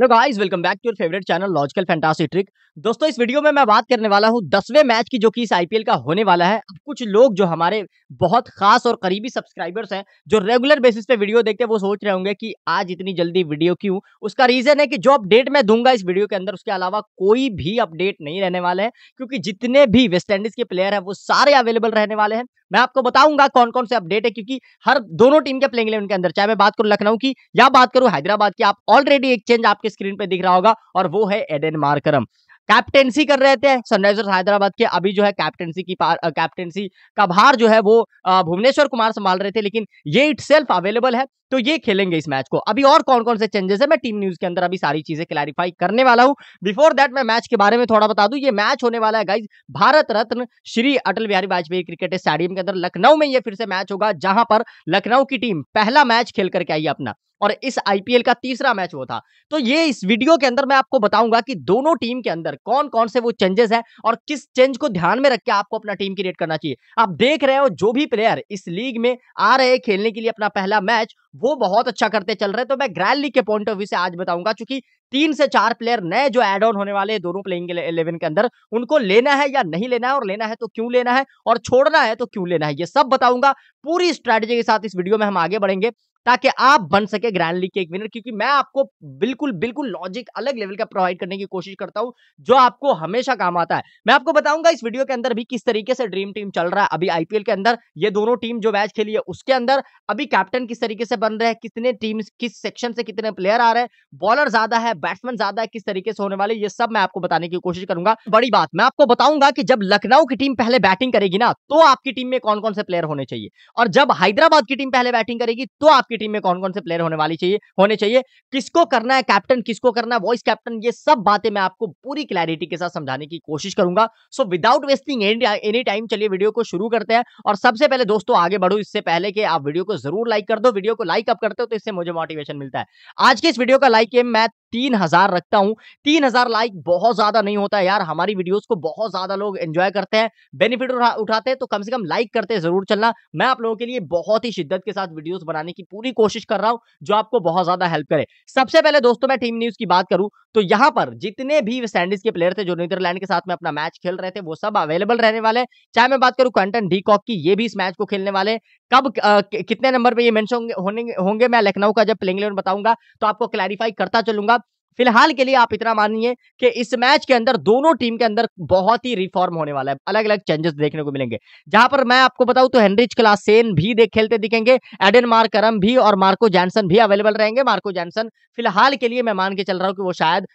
hello guys welcome back to your favourite channel logical fantasy trick दोस्तों इस video में मैं बात करने वाला हूं दसवें मैच की जो कि इस आईपीएल का होने वाला है कुछ लोग जो हमारे बहुत खास और करीबी सब्सक्राइबर्स हैं जो रेगुलर बेसिस पे वीडियो देखते हैं वो सोच रहे होंगे कि आज इतनी जल्दी वीडियो क्यों उसका रीजन है कि जो अपडेट मैं दूंगा इस वीडियो के अंदर उसके अलावा कोई भी अपडेट नहीं रहने वाले हैं क्योंकि जितने भी वेस्ट इंडीज के प्लेयर हैं वो सारे अवेलेबल रहने वाले हैं मैं आपको बताऊंगा कौन कौन से अपडेट है क्योंकि हर दोनों टीम के प्लेइंग इलेवन के अंदर चाहे मैं बात करूँ लखनऊ की या बात करूँ हैदराबाद की आप ऑलरेडी एक चेंज आपके आपके स्क्रीन पे दिख रहा होगा और वो है एडेन मार्करम कैप्टेंसी कर रहे थे सनराइजर्स हैदराबाद के अभी जो है कैप्टेंसी की पार कैप्टेंसी का भार जो है वो भुवनेश्वर कुमार संभाल रहे थे लेकिन ये इट अवेलेबल है तो ये खेलेंगे इस मैच को अभी और कौन कौन से चेंजेस है मैं टीम न्यूज के अंदर अभी सारी चीजें क्लैरिफाई करने वाला हूं बिफोर दैट मैं मैच के बारे में थोड़ा बता दूं ये मैच होने वाला है guys Bharat Ratna Shri Atal Bihari Vajpayee cricket stadium के अंदर लखनऊ में ये फिर से मैच होगा जहां पर लखनऊ की टीम पहला मैच खेल करके आई अपना और इस आईपीएल का तीसरा मैच वो था तो ये इस वीडियो के अंदर मैं आपको बताऊंगा कि दोनों टीम के अंदर कौन कौन से वो चेंजेस हैं और किस चेंज को ध्यान में रखकर आपको अपना टीम क्रिएट करना चाहिए आप देख रहे हो जो भी प्लेयर इस लीग में आ रहे हैं खेलने के लिए अपना पहला मैच वो बहुत अच्छा करते चल रहे तो मैं ग्रैंड लीग के पॉइंट ऑफ व्यू से आज बताऊंगा चूंकि तीन से चार प्लेयर नए जो एड ऑन होने वाले दोनों प्लेइंग इलेवन के अंदर उनको लेना है या नहीं लेना है और लेना है तो क्यों लेना है और छोड़ना है तो क्यों लेना है ये सब बताऊंगा पूरी स्ट्रैटेजी के साथ इस वीडियो में हम आगे बढ़ेंगे ताकि आप बन सके ग्रैंड लीग के एक विनर क्योंकि मैं आपको बिल्कुल बिल्कुल लॉजिक अलग लेवल का प्रोवाइड करने की कोशिश करता हूं जो आपको हमेशा काम आता है मैं आपको बताऊंगा इस वीडियो के अंदर भी किस तरीके से ड्रीम टीम चल रहा है अभी आईपीएल के अंदर ये दोनों टीम जो मैच खेली है उसके अंदर अभी कैप्टन किस तरीके से बन रहे हैं कितने टीम किस सेक्शन से कितने प्लेयर आ रहे हैं बॉलर ज्यादा है बैट्समैन ज्यादा है किस तरीके से होने वाले ये सब मैं आपको बताने की कोशिश करूंगा बड़ी बात मैं आपको बताऊंगा कि जब लखनऊ की टीम पहले बैटिंग करेगी ना तो आपकी टीम में कौन कौन से प्लेयर होने चाहिए और जब हैदराबाद की टीम पहले बैटिंग करेगी तो आपकी आपकी टीम में कौन कौन से प्लेयर होने वाली चाहिए होने चाहिए किसको करना है कैप्टन किसको करना है वॉइस कैप्टन ये सब बातें मैं आपको पूरी क्लैरिटी के साथ समझाने की कोशिश करूंगा so without wasting any time चलिए वीडियो को शुरू करते हैं और सबसे पहले दोस्तों आगे बढ़ो इससे पहले कि आप वीडियो को जरूर लाइक कर दो वीडियो को लाइक अप करते हो तो इससे मुझे मोटिवेशन मिलता है आज के इस वीडियो का लाइक मैं तीन हजार रखता हूँ तीन हजार लाइक बहुत ज्यादा नहीं होता यार हमारी वीडियोस को बहुत ज्यादा लोग एंजॉय करते हैं बेनिफिट उठाते हैं तो कम से कम लाइक करते जरूर चलना मैं आप लोगों के लिए बहुत ही शिद्दत के साथ वीडियोस बनाने की पूरी कोशिश कर रहा हूँ जो आपको बहुत ज्यादा हेल्प करे सबसे पहले दोस्तों मैं टीम न्यूज की बात करूं तो यहाँ पर जितने भी वेस्ट के प्लेयर थे जो नीदरलैंड के साथ में अपना मैच खेल रहे थे वो सब अवेलेबल रहने वाले चाहे मैं बात करूं क्वेंटन डी कॉक की ये भी इस मैच को खेलने वाले कब आ, कितने नंबर पे ये मेंशन होंगे होंगे मैं लखनऊ का जब प्लेइंग इलेवन बताऊंगा तो आपको क्लैरिफाई करता चलूंगा फिलहाल के लिए आप इतना मानिए कि इस मैच के अंदर दोनों टीम के अंदर बहुत ही रिफॉर्म होने वाला है अलग अलग चेंजेस देखने को मिलेंगे जहां पर मैं आपको बताऊं तो हेनरिच क्लासेन भी देख खेलते दिखेंगे एडन मार्करम भी और मार्को जैनसन भी अवेलेबल रहेंगे मार्को जैनसन फिलहाल के लिए मैं मान के चल रहा हूँ कि वो शायद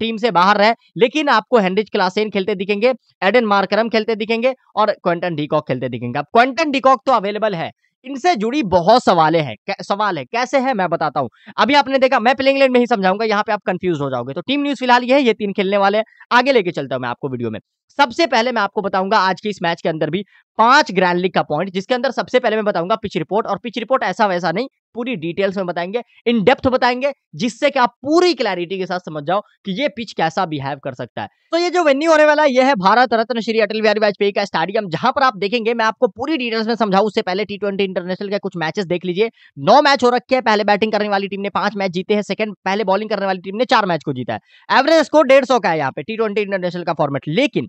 टीम से बाहर रहे लेकिन आपको हेनरिच क्लासेन खेलते दिखेंगे एडन मार्करम खेलते दिखेंगे और क्वेंटन डीकॉक खेलते दिखेंगे अब क्वेंटन डीकॉक तो अवेलेबल है इनसे जुड़ी बहुत सवाले हैं सवाल है कैसे है मैं बताता हूं अभी आपने देखा मैं प्लेइंग इंग्लैंड में ही समझाऊंगा यहाँ पे आप कंफ्यूज हो जाओगे तो टीम न्यूज फिलहाल ये है ये तीन खेलने वाले हैं आगे लेके चलता हूं मैं आपको वीडियो में सबसे पहले मैं आपको बताऊंगा आज के इस मैच के अंदर भी पांच ग्रैंड लीग का पॉइंट जिसके अंदर सबसे पहले मैं बताऊंगा पिच रिपोर्ट और पिच रिपोर्ट ऐसा वैसा नहीं पूरी डिटेल्स में बताएंगे इन डेप्थ बताएंगे जिससे कि आप पूरी क्लैरिटी के साथ समझ जाओ कि ये पिच कैसा बिहेव कर सकता है तो ये जो वेन्यू होने वाला है ये है भारत रत्न श्री अटल बिहारी वाजपेयी का स्टेडियम जहां पर आप देखेंगे मैं आपको पूरी डिटेल्स में समझाऊ उससे पहले टी ट्वेंटी इंटरनेशनल के कुछ मैचेस देख लीजिए नौ मैच हो रखे हैं पहले बैटिंग करने वाली टीम ने पांच मैच जीते हैं सेकंड पहले बॉलिंग करने वाली टीम ने चार मैच को जीता है एवरेज स्कोर डेढ़ का है यहाँ पे टी इंटरनेशनल का फॉर्मेट लेकिन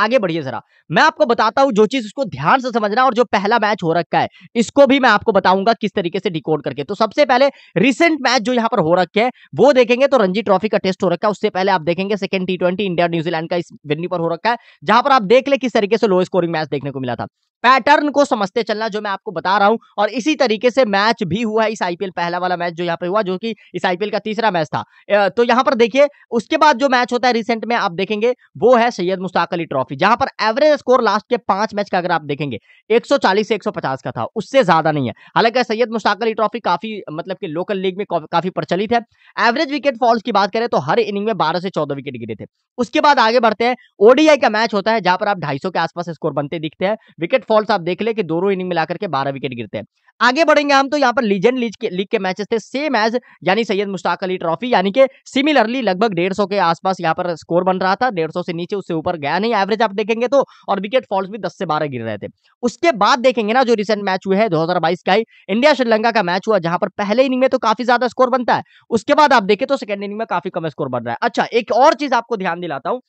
आगे बढ़िए जरा मैं आपको बताता हूं जो चीज उसको ध्यान से समझना और जो पहला मैच हो रखा है इसको भी मैं आपको बताऊंगा किस तरीके से डिकोड करके तो सबसे पहले रिसेंट मैच जो यहां पर हो रखे है वो देखेंगे तो रणजी ट्रॉफी का टेस्ट हो रखा है उससे पहले आप देखेंगे second T twenty India New Zealand का इस वेन्यू पर हो रखा है जहां पर आप देख ले किस तरीके से लो स्कोरिंग मैच देखने को मिला था पैटर्न को समझते चलना जो मैं आपको बता रहा हूं और इसी तरीके से मैच भी हुआ है इस आईपीएल पहला वाला मैच जो यहां पे हुआ जो कि इस आईपीएल का तीसरा मैच था तो यहां पर देखिए उसके बाद जो मैच होता है रिसेंट में आप देखेंगे वो है सैयद मुस्ताक अली ट्रॉफी ट्रॉफी जहां पर एवरेज स्कोर लास्ट के पांच मैच का अगर आप देखेंगे 140 से 150 का था उससे ज्यादा नहीं है हालांकि सैयद मुश्ताक अली ट्रॉफी काफी मतलब कि लोकल लीग में काफी प्रचलित है एवरेज विकेट फॉल्स की बात करें तो हर इनिंग में बारह से चौदह विकेट गिरे थे उसके बाद आगे बढ़ते हैं ओडीआई का मैच होता है जहां पर आप ढाई के आसपास स्कोर बनते दिखते हैं विकेट फॉल्स आप देख ले कि दोनों इनिंग मिलाकर के बारह विकेट गिरते हैं आगे बढ़ेंगे हम तो यहाँ पर लीजेंड लीग के लीग के मैचेस थे सेम एज यानी सैयद मुश्ताक अली ट्रॉफी यानी कि सिमिलरली लगभग डेढ़ के आसपास यहाँ पर स्कोर बन रहा था डेढ़ से नीचे उससे ऊपर गया नहीं एवरेज एवरेज आप देखेंगे तो और विकेट फॉल्स भी दस से बारह गिर रहे थे उसके बाद देखेंगे ना जो रिसेंट मैच हुए हैं दो का ही इंडिया श्रीलंका का मैच हुआ जहां पर पहले इनिंग में तो काफी ज्यादा स्कोर बनता है उसके बाद आप देखें तो सेकेंड इनिंग में काफी कम स्कोर बन रहा है अच्छा एक और चीज आपको ध्यान दिलाता हूं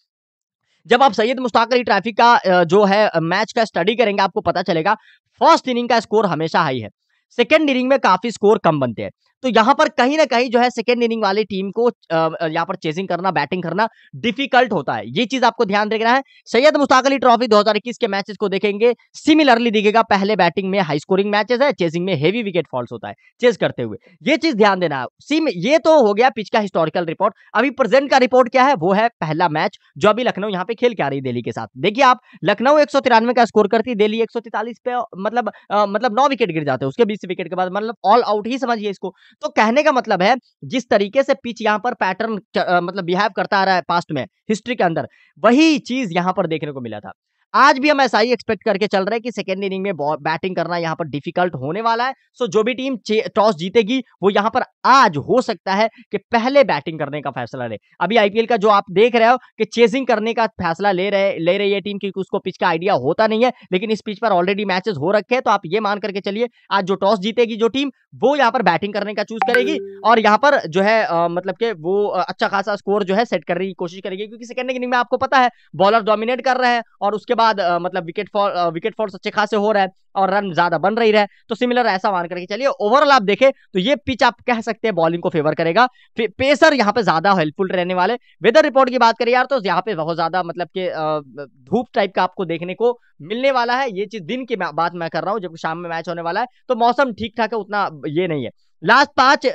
जब आप सैयद मुश्ताक अली ट्रैफिक का जो है मैच का स्टडी करेंगे आपको पता चलेगा फर्स्ट इनिंग का स्कोर हमेशा हाई है सेकेंड इनिंग में काफी स्कोर कम बनते हैं तो यहां पर कहीं ना कहीं जो है सेकेंड इनिंग वाली टीम को यहां पर चेजिंग करना बैटिंग करना डिफिकल्ट होता है ये चीज आपको ध्यान देखना है सैयद मुस्ताक अली ट्रॉफी दो के मैचेस को देखेंगे सिमिलरली दिखेगा पहले बैटिंग में हाई स्कोरिंग मैचेस है चेजिंग में हेवी विकेट फॉल्स होता है चेज करते हुए ये चीज ध्यान देना सिम ये तो हो गया पिच का हिस्टोरिकल रिपोर्ट अभी प्रेजेंट का रिपोर्ट क्या है वो है पहला मैच जो अभी लखनऊ यहाँ पे खेल के आ रही है दिल्ली के साथ देखिए आप लखनऊ एक का स्कोर करती है दिल्ली एक पे मतलब मतलब नौ विकेट गिर जाते हैं उसके बीस विकेट के बाद मतलब ऑल आउट ही समझिए इसको तो कहने का मतलब है जिस तरीके से पिच यहाँ पर पैटर्न मतलब बिहेव करता आ रहा है पास्ट में हिस्ट्री के अंदर वही चीज यहाँ पर देखने को मिला था आज भी हम ऐसा ही एक्सपेक्ट करके चल रहे हैं कि सेकेंड इनिंग में बैटिंग करना यहाँ पर डिफिकल्ट होने वाला है सो जो भी टीम टॉस जीतेगी वो यहाँ पर आज हो सकता है कि पहले बैटिंग करने का फैसला ले अभी आईपीएल का जो आप देख रहे हो कि चेजिंग करने का फैसला ले रहे ले रही है टीम क्योंकि उसको पिच का आइडिया होता नहीं है लेकिन इस पिच पर ऑलरेडी मैचेस हो रखे हैं तो आप ये मान करके चलिए आज जो टॉस जीतेगी जो टीम वो यहाँ पर बैटिंग करने का चूज करेगी और यहाँ पर जो है आ, मतलब कि वो अच्छा खासा स्कोर जो है सेट करने की कोशिश करेगी क्योंकि सेकेंड इनिंग में आपको पता है बॉलर डोमिनेट कर रहे हैं और उसके बाद मतलब विकेट फॉल विकेट फॉल्स अच्छे खासे हो रहा है और रन ज्यादा बन रही है तो सिमिलर ऐसा मान करके चलिए ओवरऑल आप देखें तो ये पिच आप कह सकते हैं बॉलिंग को फेवर करेगा पेसर यहाँ पे ज्यादा हेल्पफुल रहने वाले वेदर रिपोर्ट की बात करें यार तो यहाँ पे बहुत ज्यादा मतलब के धूप टाइप का आपको देखने को मिलने वाला है ये चीज दिन की बात मैं कर रहा हूँ जब शाम में मैच होने वाला है तो मौसम ठीक ठाक है उतना ये नहीं है लास्ट पांच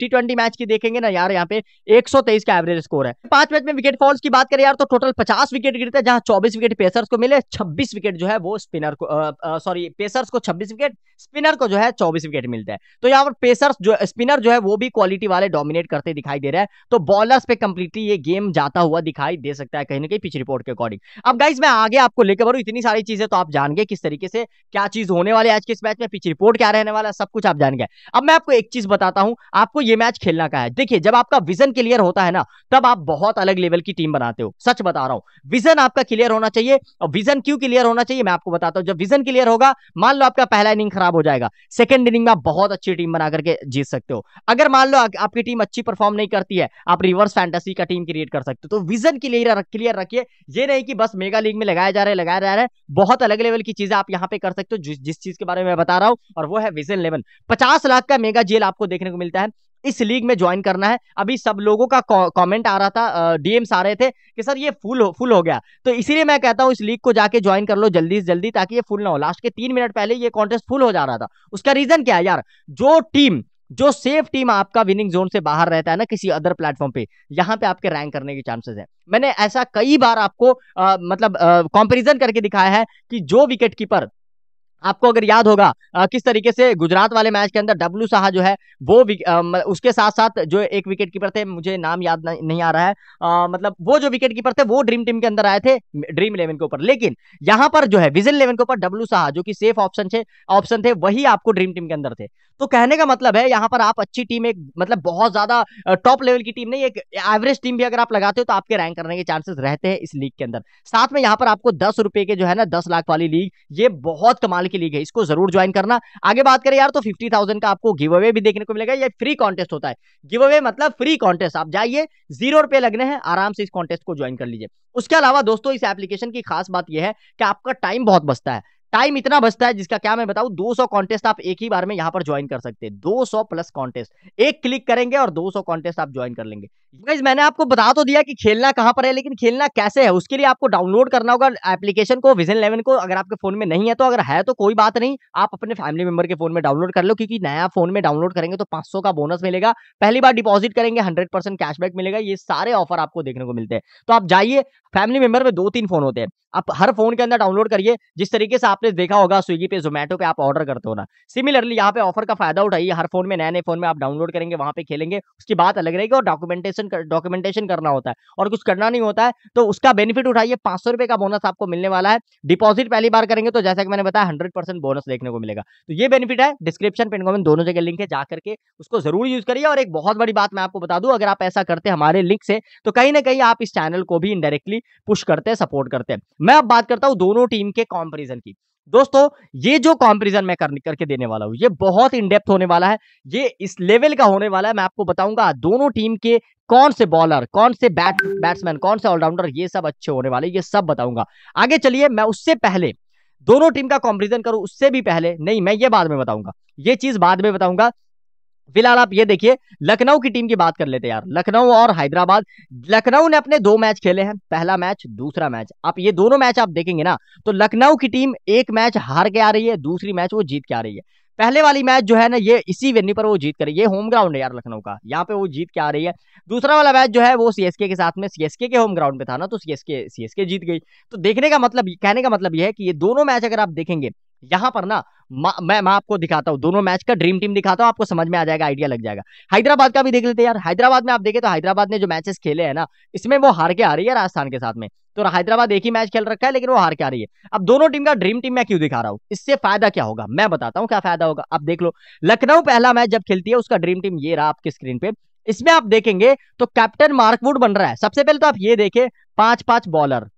टी ट्वेंटी मैच की देखेंगे ना यार यहाँ पे 123 का एवरेज स्कोर है पांच मैच में विकेट फॉल्स की बात करें यार तो टोटल 50 विकेट गिरते हैं जहां 24 विकेट पेसर्स को मिले 26 विकेट जो है वो स्पिनर को सॉरी पेसर्स को 26 विकेट स्पिनर को जो है 24 विकेट मिलते हैं तो यहाँ पर पेसर्स जो स्पिनर जो है वो भी क्वालिटी वाले डोमिनेट करते दिखाई दे रहे हैं तो बॉलर्स पे कंप्लीटली ये गेम जाता हुआ दिखाई दे सकता है कहीं ना कहीं पिच रिपोर्ट के अकॉर्डिंग अब गाइज मैं आगे आपको लेकर बढ़ू इतनी सारी चीजें तो आप जान गए किस तरीके से क्या चीज होने वाली है आज के इस मैच में पिच रिपोर्ट क्या रहने वाला सब कुछ आप जान गए अब मैं आपको एक चीज बताता हूं आपको ये मैच खेलना का है देखिए जब आपका विजन क्लियर होता है ना तब आप बहुत अलग लेवल की टीम बनाते हो सच बता रहा हूं विजन आपका क्लियर होना चाहिए और विजन क्यों क्लियर होना चाहिए मैं आपको बताता हूं जब विजन क्लियर होगा मान लो आपका पहला इनिंग खराब हो जाएगा सेकंड इनिंग में आप बहुत अच्छी टीम बना करके जीत सकते हो अगर मान लो आपकी टीम अच्छी परफॉर्म नहीं करती है आप रिवर्स फैंटेसी का टीम क्रिएट कर सकते हो तो विजन क्लियर क्लियर रखिए ये नहीं कि बस मेगा लीग में लगाया जा रहे है लगाया जा रहे बहुत अलग लेवल की चीजें आप यहाँ पे कर सकते हो जिस चीज के बारे में बता रहा हूँ और वो है विजन लेवल पचास लाख का मेगा जेल आपको देखने को मिलता है इस लीग में ज्वाइन करना है अभी सब लोगों का कमेंट आ रहा था डीएम्स आ रहे थे कि सर ये फुल हो फुल हो गया तो इसीलिए मैं कहता हूं इस लीग को जाके ज्वाइन कर लो जल्दी से जल्दी ताकि ये फुल ना हो लास्ट के तीन मिनट पहले ये कॉन्टेस्ट फुल हो जा रहा था उसका रीजन क्या है यार जो टीम जो सेफ टीम आपका विनिंग जोन से बाहर रहता है ना किसी अदर प्लेटफॉर्म पे यहाँ पे आपके रैंक करने के चांसेस हैं मैंने ऐसा कई बार आपको आ, मतलब कंपैरिजन करके दिखाया है कि जो विकेट कीपर आपको अगर याद होगा किस तरीके से गुजरात वाले मैच के अंदर डब्लू शाह जो है वो उसके साथ साथ जो एक विकेट कीपर थे मुझे नाम याद नहीं आ रहा है आ, मतलब वो जो विकेट कीपर थे वो ड्रीम टीम के अंदर आए थे ड्रीम इलेवन के ऊपर लेकिन यहां पर जो है विजन इलेवन के ऊपर डब्लू शाह जो कि सेफ ऑप्शन थे ऑप्शन थे वही आपको ड्रीम टीम के अंदर थे तो कहने का मतलब है यहाँ पर आप अच्छी टीम एक मतलब बहुत ज्यादा टॉप लेवल की टीम नहीं एक एवरेज टीम भी अगर आप लगाते हो तो आपके रैंक करने के चांसेस रहते हैं इस लीग के अंदर साथ में यहाँ पर आपको दस रुपए के जो है ना दस लाख वाली लीग ये बहुत कमाल के लिए इसको जरूर ज्वाइन करना आगे बात करें यार तो फिफ्टी थाउजेंड का आपको गिव अवे भी देखने को मिलेगा ये फ्री कॉन्टेस्ट होता है गिव अवे मतलब फ्री कॉन्टेस्ट आप जाइए जीरो रुपए लगने हैं आराम से इस कॉन्टेस्ट को ज्वाइन कर लीजिए उसके अलावा दोस्तों इस एप्लीकेशन की खास बात यह है कि आपका टाइम बहुत बचता है टाइम इतना बचता है जिसका क्या मैं बताऊं 200 सौ कॉन्टेस्ट आप एक ही बार में यहां पर ज्वाइन कर सकते हैं 200 प्लस कॉन्टेस्ट एक क्लिक करेंगे और 200 सौ कॉन्टेस्ट आप ज्वाइन कर लेंगे गाइज मैंने आपको बता तो दिया कि खेलना कहाँ पर है लेकिन खेलना कैसे है उसके लिए आपको डाउनलोड करना होगा एप्लीकेशन को विजन इलेवन को अगर आपके फोन में नहीं है तो अगर है तो कोई बात नहीं आप अपने फैमिली मेंबर के फोन में डाउनलोड कर लो क्योंकि नया फोन में डाउनलोड करेंगे तो 500 का बोनस मिलेगा पहली बार डिपॉजिट करेंगे हंड्रेड कैशबैक मिलेगा ये सारे ऑफर आपको देखने को मिलते हैं तो आप जाइए फैमिली मेंबर में दो तीन फोन होते हैं आप हर फोन के अंदर डाउनलोड करिए जिस तरीके से आपने देखा होगा स्विगी पे जोमेटो पे आप ऑर्डर करते हो ना सिमिलरली यहाँ पे ऑफर का फायदा उठाइए हर फोन में नए नए फोन में आप डाउनलोड करेंगे वहां पे खेलेंगे उसकी बात अलग रहेगी और डॉक्यूमेंटेशन डॉक्यूमेंटेशन कर, डॉक्यूमेंटेशन करना होता है और कुछ करना नहीं होता है तो उसका बेनिफिट उठाइए पांच सौ रुपए का बोनस आपको मिलने वाला है डिपॉजिट पहली बार करेंगे तो जैसा कि मैंने बताया हंड्रेड परसेंट बोनस देखने को मिलेगा तो ये बेनिफिट है डिस्क्रिप्शन पेन कॉमेंट दोनों जगह लिंक है जा करके उसको जरूर यूज करिए और एक बहुत बड़ी बात मैं आपको बता दूं अगर आप ऐसा करते हैं हमारे लिंक से तो कहीं ना कहीं आप इस चैनल को भी इनडायरेक्टली पुश करते हैं सपोर्ट करते हैं मैं अब बात करता हूँ दोनों टीम के कॉम्पेरिजन की दोस्तों ये जो कॉम्पेरिजन मैं कर, करके देने वाला हूँ ये बहुत इनडेप्थ होने वाला है ये इस लेवल का होने वाला है मैं आपको बताऊंगा दोनों टीम के कौन से बॉलर कौन से बैट बैट्समैन कौन से ऑलराउंडर ये सब अच्छे होने वाले ये सब बताऊंगा आगे चलिए मैं उससे पहले दोनों टीम का कॉम्पेरिजन करूं उससे भी पहले नहीं मैं ये बाद में बताऊंगा ये चीज बाद में बताऊंगा फिलहाल आप ये देखिए लखनऊ की टीम की बात कर लेते हैं यार लखनऊ और हैदराबाद लखनऊ ने अपने दो मैच खेले हैं पहला मैच दूसरा मैच आप ये दोनों मैच आप देखेंगे ना तो लखनऊ की टीम एक मैच हार के आ रही है दूसरी मैच वो जीत के आ रही है पहले वाली मैच जो है ना ये इसी वेन्यू पर वो जीत कर ये होम ग्राउंड है यार लखनऊ का यहाँ पे वो जीत के आ रही है दूसरा वाला मैच जो है वो सीएसके के साथ में सीएसके के होम ग्राउंड पे था ना तो सीएसके सीएसके जीत गई तो देखने का मतलब कहने का मतलब ये है कि ये दोनों मैच अगर आप देखेंगे यहाँ पर ना मैं मैं आपको दिखाता हूं दोनों मैच का ड्रीम टीम दिखाता हूं आपको समझ में आ जाएगा आइडिया लग जाएगा हैदराबाद का भी देख लेते हैं यार हैदराबाद में आप देखें तो हैदराबाद ने जो मैचेस खेले हैं ना इसमें वो हार के आ रही है राजस्थान के साथ में तो हैदराबाद एक ही मैच खेल रखा है लेकिन वो हार के आ रही है अब दोनों टीम का ड्रीम टीम मैं क्यों दिखा रहा हूँ इससे फायदा क्या होगा मैं बताता हूँ क्या फायदा होगा आप देख लो लखनऊ पहला मैच जब खेलती है उसका ड्रीम टीम ये रहा आपकी स्क्रीन पे इसमें आप देखेंगे तो कैप्टन मार्कवुड बन रहा है सबसे पहले तो आप ये देखें पांच पांच बॉलर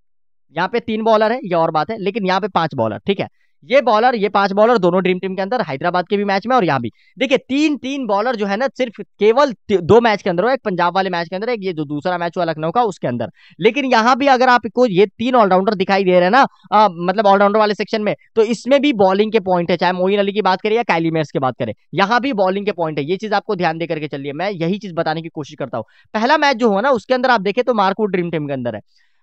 यहाँ पे तीन बॉलर है ये और बात है लेकिन यहाँ पे पांच बॉलर ठीक है ये बॉलर ये पांच बॉलर दोनों ड्रीम टीम के अंदर हैदराबाद के भी मैच में और यहाँ भी देखिए तीन तीन बॉलर जो है ना सिर्फ केवल दो मैच के अंदर हो एक पंजाब वाले मैच के अंदर एक ये जो दूसरा मैच हुआ लखनऊ का उसके अंदर लेकिन यहाँ भी अगर आपको ये तीन ऑलराउंडर दिखाई दे रहे हैं ना आ, मतलब ऑलराउंडर वाले सेक्शन में तो इसमें भी बॉलिंग के पॉइंट है चाहे मोइन अली की बात करें या कैली मेर्स की बात करें यहाँ भी बॉलिंग के पॉइंट है ये चीज आपको ध्यान देकर के चलिए मैं यही चीज बताने की कोशिश करता हूँ पहला मैच जो हुआ ना उसके अंदर आप देखें तो मार्कवुड ड्रीम टीम के अंदर है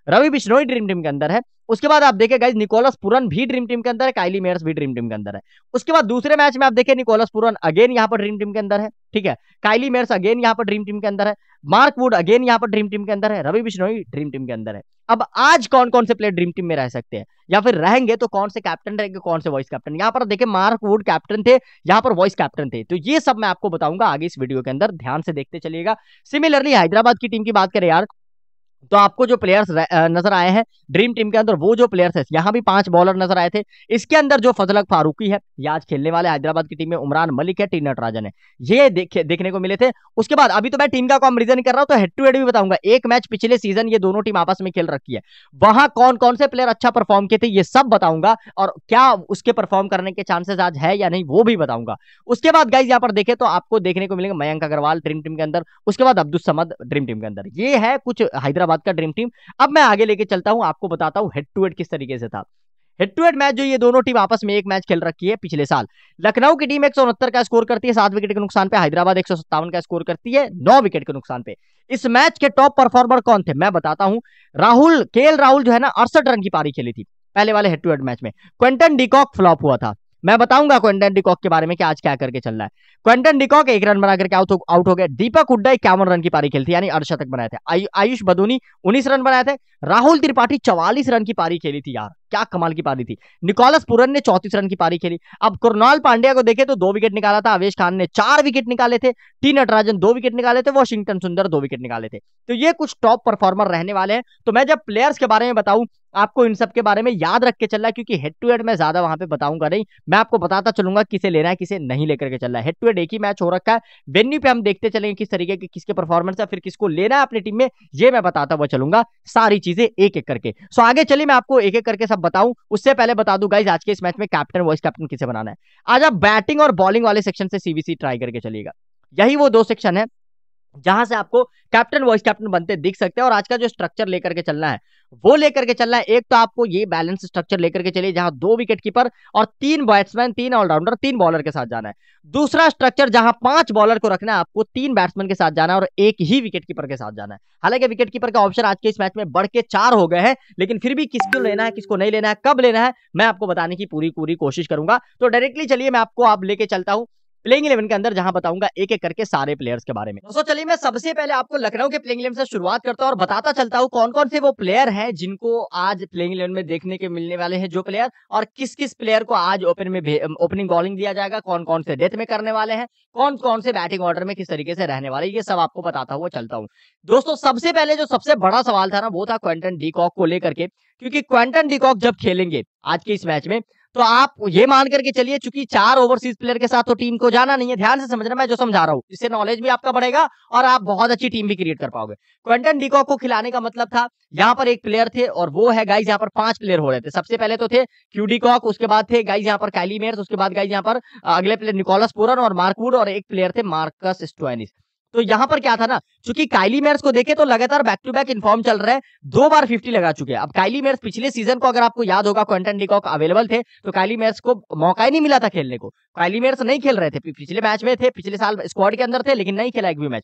रवि बिश्नोई ड्रीम टीम के अंदर है उसके बाद आप देखे गाइज निकोलस पुरन भी ड्रीम टीम के अंदर है काइली मेयर्स भी ड्रीम टीम के अंदर है उसके बाद दूसरे मैच में आप देखे निकोलस पुरन अगेन यहाँ पर ड्रीम टीम के अंदर है ठीक है काइली मेयर्स अगेन यहाँ पर ड्रीम टीम के अंदर है मार्क वुड अगेन यहाँ पर ड्रीम टीम के अंदर है रवि बिश्नोई ड्रीम टीम के अंदर है अब आज कौन कौन से प्लेयर ड्रीम टीम में रह सकते हैं या फिर रहेंगे तो कौन से कैप्टन रहेंगे कौन से वॉइस कैप्टन यहाँ पर देखे मार्क वुड कैप्टन थे यहाँ पर वॉइस कैप्टन थे तो ये सब मैं आपको बताऊंगा आगे इस वीडियो के अंदर ध्यान से देखते चलिएगा सिमिलरली हैदराबाद की टीम की बात करें यार तो आपको जो प्लेयर्स नजर आए हैं ड्रीम टीम के अंदर वो जो प्लेयर्स है यहाँ भी पांच बॉलर नजर आए थे इसके अंदर जो फजलक फारूकी है ये आज खेलने वाले हैदराबाद की टीम में उमरान मलिक है टी नटराजन है ये देखे, देखने को मिले थे उसके बाद अभी तो मैं टीम का कॉम्पेरिजन कर रहा हूँ तो हेड टू हेड भी बताऊंगा एक मैच पिछले सीजन ये दोनों टीम आपस में खेल रखी है वहां कौन कौन से प्लेयर अच्छा परफॉर्म किए थे ये सब बताऊंगा और क्या उसके परफॉर्म करने के चांसेस आज है या नहीं वो भी बताऊंगा उसके बाद गाइज यहाँ पर देखे तो आपको देखने को मिलेगा मयंक अग्रवाल ड्रीम टीम के अंदर उसके बाद अब्दुल समद ड्रीम टीम के अंदर ये है कुछ हैदराबाद हैदराबाद का ड्रीम टीम अब मैं आगे लेके चलता हूँ आपको बताता हूँ हेड टू हेड किस तरीके से था हेड टू हेड मैच जो ये दोनों टीम आपस में एक मैच खेल रखी है पिछले साल लखनऊ की टीम एक का स्कोर करती है सात विकेट के नुकसान पे हैदराबाद एक का स्कोर करती है नौ विकेट के नुकसान पे इस मैच के टॉप परफॉर्मर कौन थे मैं बताता हूं राहुल के राहुल जो है ना अड़सठ रन की पारी खेली थी पहले वाले हेड टू हेड मैच में क्वेंटन डिकॉक फ्लॉप हुआ था मैं बताऊंगा क्वेंटन डिकॉक के बारे में कि आज क्या करके चल रहा है क्वेंटन डिकॉक एक रन बनाकर के आउट आउट हो गए दीपक हुड्डा इक्यावन रन की पारी खेलती यानी अर्धशतक बनाए थे आयुष बदोनी उन्नीस रन बनाए थे राहुल त्रिपाठी चवालीस रन की पारी खेली थी यार क्या कमाल की पारी थी निकोलस पुरन ने चौतीस रन की पारी खेली अब कुरनाल पांड्या को देखे तो दो विकेट निकाला था आवेश खान ने चार विकेट निकाले थे टी नटराजन दो विकेट निकाले थे वॉशिंगटन सुंदर दो विकेट निकाले थे तो ये कुछ टॉप परफॉर्मर रहने वाले हैं तो मैं जब प्लेयर्स के बारे में बताऊं आपको इन सब के बारे में याद रख के चलना है क्योंकि हेड टू हेड मैं ज्यादा वहां पे बताऊंगा नहीं मैं आपको बताता चलूंगा किसे लेना है किसे नहीं लेकर के चलना है हेड टू हेड एक ही मैच हो रखा है वेन्यू पे हम देखते चलेंगे किस तरीके के किसके परफॉर्मेंस है फिर किसको लेना है अपनी टीम में ये मैं बताता हुआ चलूंगा सारी चीजें एक एक करके सो आगे चलिए मैं आपको एक एक करके सब बताऊं उससे पहले बता दूं गाइज आज के इस मैच में कैप्टन वाइस कैप्टन किसे बनाना है आज आप बैटिंग और बॉलिंग वाले सेक्शन से सीबीसी ट्राई करके चलिएगा यही वो दो सेक्शन है जहां से आपको कैप्टन वाइस कैप्टन बनते दिख सकते हैं और आज का जो स्ट्रक्चर लेकर के चलना है वो लेकर के चलना है एक तो आपको ये बैलेंस स्ट्रक्चर लेकर के चलिए जहां दो विकेट कीपर और तीन बैट्समैन तीन ऑलराउंडर तीन बॉलर के साथ जाना है दूसरा स्ट्रक्चर जहां पांच बॉलर को रखना है आपको तीन बैट्समैन के साथ जाना है और एक ही विकेट कीपर के साथ जाना है हालांकि विकेट कीपर का ऑप्शन आज के इस मैच में बढ़ के चार हो गए हैं लेकिन फिर भी किसको लेना है किसको नहीं लेना है कब लेना है मैं आपको बताने की पूरी पूरी कोशिश करूंगा तो डायरेक्टली चलिए मैं आपको आप लेके चलता हूँ प्लेइंग इलेवन के अंदर जहां बताऊंगा एक एक करके सारे प्लेयर्स के बारे में दोस्तों चलिए मैं सबसे पहले आपको लखनऊ के प्लेइंग इलेवन से शुरुआत करता हूँ और बताता चलता हूँ कौन कौन से वो प्लेयर हैं जिनको आज प्लेइंग इलेवन में देखने के मिलने वाले हैं जो प्लेयर और किस किस प्लेयर को आज ओपन में ओपनिंग बॉलिंग दिया जाएगा कौन कौन से डेथ में करने वाले हैं कौन कौन से बैटिंग ऑर्डर में किस तरीके से रहने वाले ये सब आपको बताता हुआ चलता हूँ दोस्तों सबसे पहले जो सबसे बड़ा सवाल था ना वो था क्वेंटन डीकॉक को लेकर के क्योंकि क्वेंटन डीकॉक जब खेलेंगे आज के इस मैच में तो आप ये मान करके चलिए चूंकि चार ओवरसीज प्लेयर के साथ तो टीम को जाना नहीं है ध्यान से समझना मैं जो समझा रहा हूँ इससे नॉलेज भी आपका बढ़ेगा और आप बहुत अच्छी टीम भी क्रिएट कर पाओगे क्वेंटन डिकॉक को खिलाने का मतलब था यहाँ पर एक प्लेयर थे और वो है गाइज यहाँ पर पांच प्लेयर हो रहे थे सबसे पहले तो थे क्यू कॉक उसके बाद थे गाइज यहाँ पर कैली मेयर उसके बाद गाइज यहाँ पर अगले प्लेयर निकोलस पोरन और मार्कवुड और एक प्लेयर थे मार्कस स्टोनिस तो यहां पर क्या था ना चूंकि काइली मेयर्स को देखे तो लगातार बैक टू बैक इन्फॉर्म चल रहा है दो बार फिफ्टी लगा चुके हैं अब काइली मेयर्स पिछले सीजन को अगर आपको याद होगा क्वेंटन डिकॉक अवेलेबल थे तो काइली मेयर्स को मौका ही नहीं मिला था खेलने को काइली मेयर्स नहीं खेल रहे थे पिछले मैच में थे पिछले साल स्क्वाड के अंदर थे लेकिन नहीं खेला एक भी मैच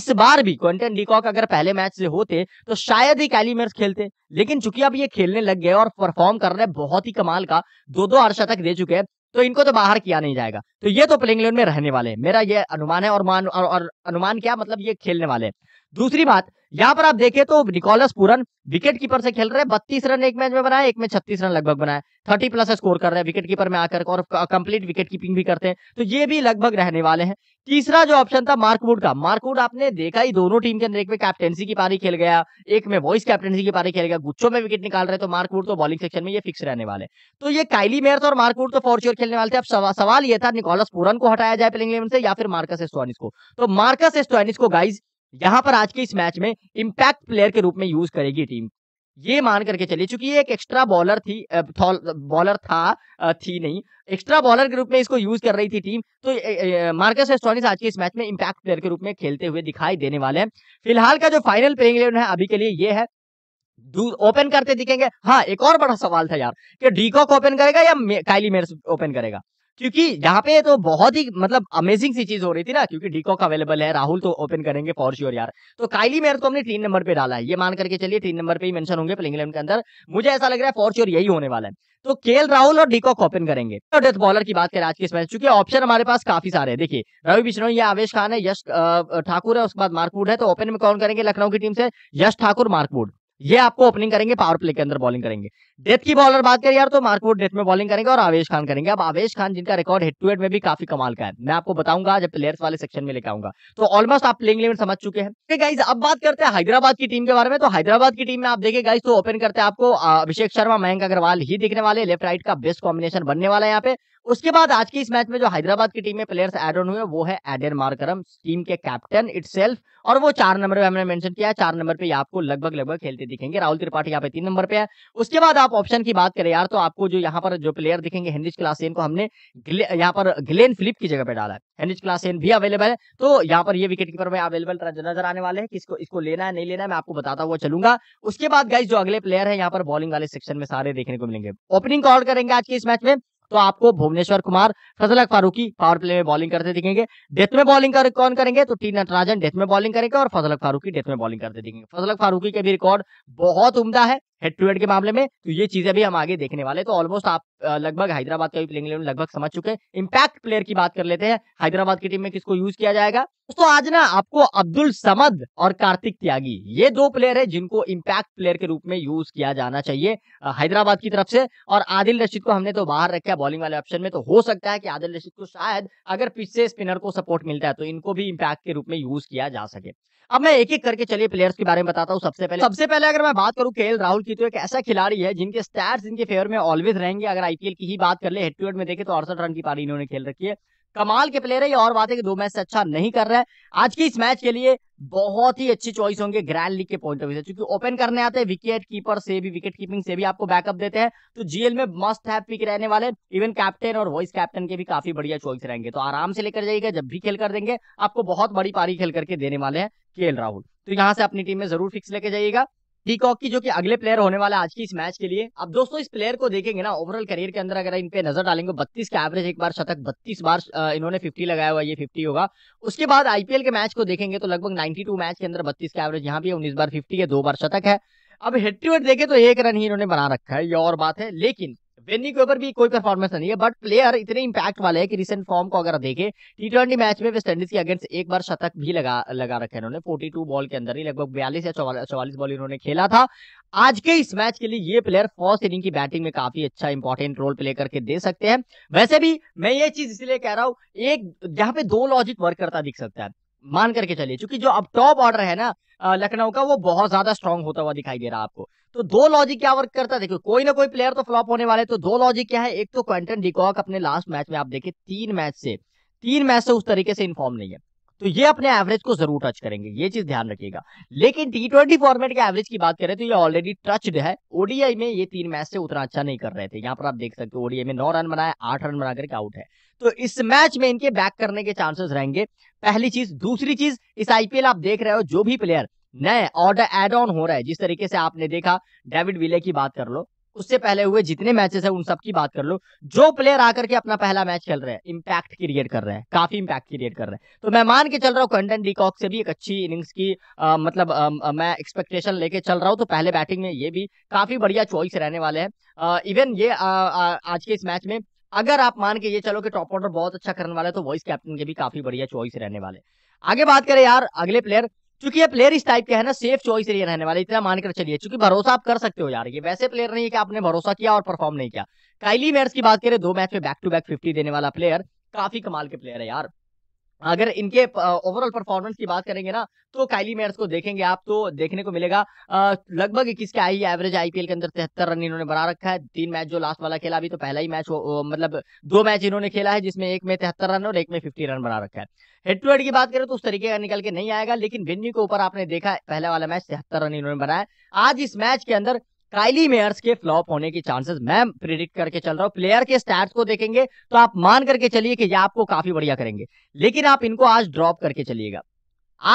इस बार भी क्वेंटन डिकॉक अगर पहले मैच से होते तो शायद ही काइली मेयर्स खेलते लेकिन चूंकि अब ये खेलने लग गए और परफॉर्म कर रहे बहुत ही कमाल का दो दो अर्शतक दे चुके हैं तो इनको तो बाहर किया नहीं जाएगा तो ये तो प्लेइंग इलेवन में रहने वाले मेरा ये अनुमान है और मान और, और अनुमान क्या मतलब ये खेलने वाले दूसरी बात यहाँ पर आप देखें तो निकोलस पूरन विकेट कीपर से खेल रहे हैं बत्तीस रन एक मैच में बनाए एक में छत्तीस रन लगभग बनाए थर्टी प्लस स्कोर कर रहे हैं विकेट कीपर में आकर और कंप्लीट विकेट कीपिंग भी करते हैं तो ये भी लगभग रहने वाले हैं तीसरा जो ऑप्शन था मार्कवुड का मार्कवुड आपने देखा ही दोनों टीम के अंदर एक में कैप्टेंसी की पारी खेल गया एक में वॉइस कैप्टेंसी की पारी खेल गया गुच्छों में विकेट निकाल रहे तो मार्कवुड तो बॉलिंग सेक्शन में ये फिक्स रहने वाले तो ये काइली मेयर और मार्कवुड तो श्योर खेलने वाले थे अब सवाल ये था निकोलस पूरन को हटाया जाए प्लेंग इलेवन से या फिर मार्कस एस्टोनिस को तो मार्कस एस्टोनिस को गाइज यहाँ पर आज के इस मैच में इम्पैक्ट प्लेयर के रूप में यूज करेगी टीम ये मान करके चलिए चूंकि ये एक एक्स्ट्रा बॉलर थी बॉलर था थी नहीं एक्स्ट्रा बॉलर के रूप में इसको यूज कर रही थी टीम तो मार्कस एस्टोनिस आज के इस मैच में इम्पैक्ट प्लेयर के रूप में खेलते हुए दिखाई देने वाले हैं फिलहाल का जो फाइनल प्लेइंग इलेवन है अभी के लिए ये है ओपन करते दिखेंगे हाँ एक और बड़ा सवाल था यार कि डीकॉक ओपन करेगा या काइली मेयर ओपन करेगा क्योंकि यहाँ पे तो बहुत ही मतलब अमेजिंग सी चीज हो रही थी ना क्योंकि डीकॉक अवेलेबल है राहुल तो ओपन करेंगे फॉर श्योर यार तो काइली मेयर को हमने तीन नंबर पे डाला है ये मान करके चलिए तीन नंबर पे ही मेंशन होंगे प्लेइंग इलेवन के अंदर मुझे ऐसा लग रहा है फॉर श्योर यही होने वाला है तो केएल राहुल और डीकॉक ओपन करेंगे तो डेथ बॉलर की बात करें आज के इस मैच चूंकि ऑप्शन हमारे पास काफी सारे हैं देखिए रवि बिश्नो ये आवेश खान है यश ठाकुर है उसके बाद मार्कवुड है तो ओपन में कौन करेंगे लखनऊ की टीम से यश ठाकुर मार्कवुड ये आपको ओपनिंग करेंगे पावर प्ले के अंदर बॉलिंग करेंगे डेथ की बॉलर बात करें यार तो मार्कवुड डेथ में बॉलिंग करेंगे और आवेश खान करेंगे अब आवेश खान जिनका रिकॉर्ड हेड टू हेड में भी काफी कमाल का है मैं आपको बताऊंगा जब प्लेयर्स वाले सेक्शन में लेकर आऊंगा तो ऑलमोस्ट आप प्लेइंग लिमिट समझ चुके हैं गाइज अब बात करते हैं हैदराबाद की टीम के बारे में तो हैदराबाद की टीम में आप देखिए गाइज तो ओपन करते हैं आपको अभिषेक शर्मा मयंक अग्रवाल ही दिखने वाले लेफ्ट राइट का बेस्ट कॉम्बिनेशन बनने वाला है यहाँ पे उसके बाद आज के इस मैच में जो हैदराबाद की टीम में प्लेयर्स एड ऑन हुए वो है एडन मार्करम टीम के कैप्टन इट और वो चार नंबर पे हमने मेंशन किया है चार नंबर पे आपको लगभग लगभग खेलते दिखेंगे राहुल त्रिपाठी यहाँ पे तीन नंबर पे है उसके बाद आप ऑप्शन की बात करें यार तो आपको जो यहाँ पर जो प्लेयर दिखेंगे हेनरिज क्लासेन को हमने यहाँ पर ग्लेन फिलिप की जगह पे डाला है हेनरिज क्लासेन भी अवेलेबल है तो यहाँ पर ये विकेट कीपर में अवेलेबल नजर आने वाले हैं किसको इसको लेना है नहीं लेना है मैं आपको बताता हुआ चलूंगा उसके बाद गाइज जो अगले प्लेयर है यहाँ पर बॉलिंग वाले सेक्शन में सारे देखने को मिलेंगे ओपनिंग कॉल करेंगे आज के इस मैच में तो आपको भुवनेश्वर कुमार फजलक फारूकी पावर प्ले में बॉलिंग करते दिखेंगे डेथ में बॉलिंग कर, कौन करेंगे तो टी नटराजन डेथ में बॉलिंग करेंगे और फजलक फारूकी डेथ में बॉलिंग करते दिखेंगे फजलक फारूकी के भी रिकॉर्ड बहुत उम्दा है हेड टू हेड के मामले में तो ये चीजें भी हम आगे देखने वाले तो ऑलमोस्ट आप लगभग हैदराबाद का भी प्लेइंग इलेवन लगभग समझ चुके हैं इम्पैक्ट प्लेयर की बात कर लेते हैं हैदराबाद की टीम में किसको यूज किया जाएगा दोस्तों आज ना आपको अब्दुल समद और कार्तिक त्यागी ये दो प्लेयर है जिनको इम्पैक्ट प्लेयर के रूप में यूज किया जाना चाहिए हैदराबाद की तरफ से और आदिल रशीद को हमने तो बाहर रखा बॉलिंग वाले ऑप्शन में तो हो सकता है कि आदिल रशीद को शायद अगर पिछले स्पिनर को सपोर्ट मिलता है तो इनको भी इम्पैक्ट के रूप में यूज किया जा सके अब मैं एक एक करके चलिए प्लेयर्स के बारे में बताता हूँ सबसे पहले सबसे पहले अगर मैं बात करूँ के राहुल की तो एक ऐसा खिलाड़ी है जिनके स्टैट्स इनके फेवर में ऑलवेज रहेंगे अगर आईपीएल की ही बात कर ले हेड टू हेड में देखे तो अड़सठ रन की पारी इन्होंने खेल रखी है कमाल के प्लेयर है ये और बात है कि दो मैच से अच्छा नहीं कर रहा है आज की इस मैच के लिए बहुत ही अच्छी चॉइस होंगे ग्रैंड लीग के पॉइंट ऑफ व्यू से क्योंकि ओपन करने आते हैं विकेट कीपर से भी विकेट कीपिंग से भी आपको बैकअप देते हैं तो जीएल में मस्ट है पिक रहने वाले इवन कैप्टन और वाइस कैप्टन के भी काफी बढ़िया चॉइस रहेंगे तो आराम से लेकर जाइएगा जब भी खेल कर देंगे आपको बहुत बड़ी पारी खेल करके देने वाले हैं के राहुल तो यहाँ से अपनी टीम में जरूर फिक्स लेके जाइएगा पीकॉक की जो कि अगले प्लेयर होने वाला आज की इस मैच के लिए अब दोस्तों इस प्लेयर को देखेंगे ना ओवरऑल करियर के अंदर अगर इन पे नजर डालेंगे बत्तीस का एवरेज एक बार शतक बत्तीस बार इन्होंने फिफ्टी लगाया हुआ ये फिफ्टी होगा उसके बाद आईपीएल के मैच को देखेंगे तो लगभग 92 मैच के अंदर बत्तीस का एवरेज यहाँ भी उन्नीस बार फिफ्टी है दो बार शतक है अब हेट्रीवेट देखे तो एक रन ही इन्होंने बना रखा है ये और बात है लेकिन वेन्नी के ऊपर भी कोई परफॉर्मेंस नहीं है बट प्लेयर इतने इम्पैक्ट वाले हैं कि रिसेंट फॉर्म को अगर देखे देखें टी ट्वेंटी मैच में वेस्ट इंडीज के अगेंस्ट एक बार शतक भी लगा लगा रखे इन्होंने 42 बॉल के अंदर ही लगभग बयालीस या चौवालीस बॉल इन्होंने खेला था आज के इस मैच के लिए ये प्लेयर फर्स्ट इनिंग की बैटिंग में काफी अच्छा इंपॉर्टेंट रोल प्ले करके दे सकते हैं वैसे भी मैं ये चीज इसलिए कह रहा हूँ एक जहाँ पे दो लॉजिक वर्क करता दिख सकता है मान करके चलिए क्योंकि जो अब टॉप ऑर्डर है ना लखनऊ का वो बहुत ज्यादा स्ट्रांग होता हुआ दिखाई दे रहा है आपको तो दो लॉजिक क्या वर्क करता है देखो कोई ना कोई प्लेयर तो फ्लॉप होने वाले तो दो लॉजिक क्या है एक तो क्वेंटन डिकॉक अपने लास्ट मैच में आप देखिए तीन मैच से तीन मैच से उस तरीके से इन्फॉर्म नहीं है तो ये अपने एवरेज को जरूर टच करेंगे ये चीज ध्यान रखिएगा लेकिन टी ट्वेंटी फॉर्मेट के एवरेज की बात करें तो ये ऑलरेडी टच्ड है ओडीआई में ये तीन मैच से उतना अच्छा नहीं कर रहे थे यहाँ पर आप देख सकते हो ओडीआई में नौ रन बनाया आठ रन बना करके आउट है तो इस मैच में इनके बैक करने के चांसेस रहेंगे पहली चीज दूसरी चीज इस आईपीएल आप देख रहे हो जो भी प्लेयर नए ऑर्डर एड ऑन हो रहा है जिस तरीके से आपने देखा डेविड विले की बात कर लो उससे पहले हुए जितने मैचेस है उन सब की बात कर लो जो प्लेयर आकर के अपना पहला मैच खेल रहे हैं इंपैक्ट क्रिएट कर रहे हैं काफी इंपैक्ट क्रिएट कर रहे हैं तो मैं मान के चल रहा हूं कंटन डीकॉक से भी एक अच्छी इनिंग्स की आ, मतलब आ, मैं एक्सपेक्टेशन लेके चल रहा हूं तो पहले बैटिंग में ये भी काफी बढ़िया चॉइस रहने वाले हैं इवन ये आ, आ, आज के इस मैच में अगर आप मान के ये चलो कि टॉप ऑर्डर बहुत अच्छा करने वाला है तो वॉइस कैप्टन के भी काफी बढ़िया चॉइस रहने वाले आगे बात करें यार अगले प्लेयर क्योंकि ये प्लेयर इस टाइप के है ना सेफ चॉइस लिए रहने वाले इतना मानकर चलिए क्योंकि भरोसा आप कर सकते हो यार ये वैसे प्लेयर नहीं है कि आपने भरोसा किया और परफॉर्म नहीं किया काइली मेयर्स की बात करें दो मैच में बैक टू बैक फिफ्टी देने वाला प्लेयर काफी कमाल के प्लेयर है यार अगर इनके ओवरऑल परफॉर्मेंस की बात करेंगे ना तो काइली मेयर्स को देखेंगे आप तो देखने को मिलेगा लगभग इक्कीस के आई एवरेज आईपीएल के अंदर तिहत्तर रन इन्होंने बना रखा है तीन मैच जो लास्ट वाला खेला अभी तो पहला ही मैच मतलब दो मैच इन्होंने खेला है जिसमें एक में तिहत्तर रन और एक में फिफ्टी रन बना रखा है हेड टू हेड की बात करें तो उस तरीके का निकल के नहीं आएगा लेकिन बिन्नी के ऊपर आपने देखा पहला वाला मैच तिहत्तर रन इन्होंने बनाया आज इस मैच के अंदर काइली मेयर्स के फ्लॉप होने के चांसेस मैं प्रिडिक्ट करके चल रहा हूँ प्लेयर के स्टैट्स को देखेंगे तो आप मान करके चलिए कि ये आपको काफी बढ़िया करेंगे लेकिन आप इनको आज ड्रॉप करके चलिएगा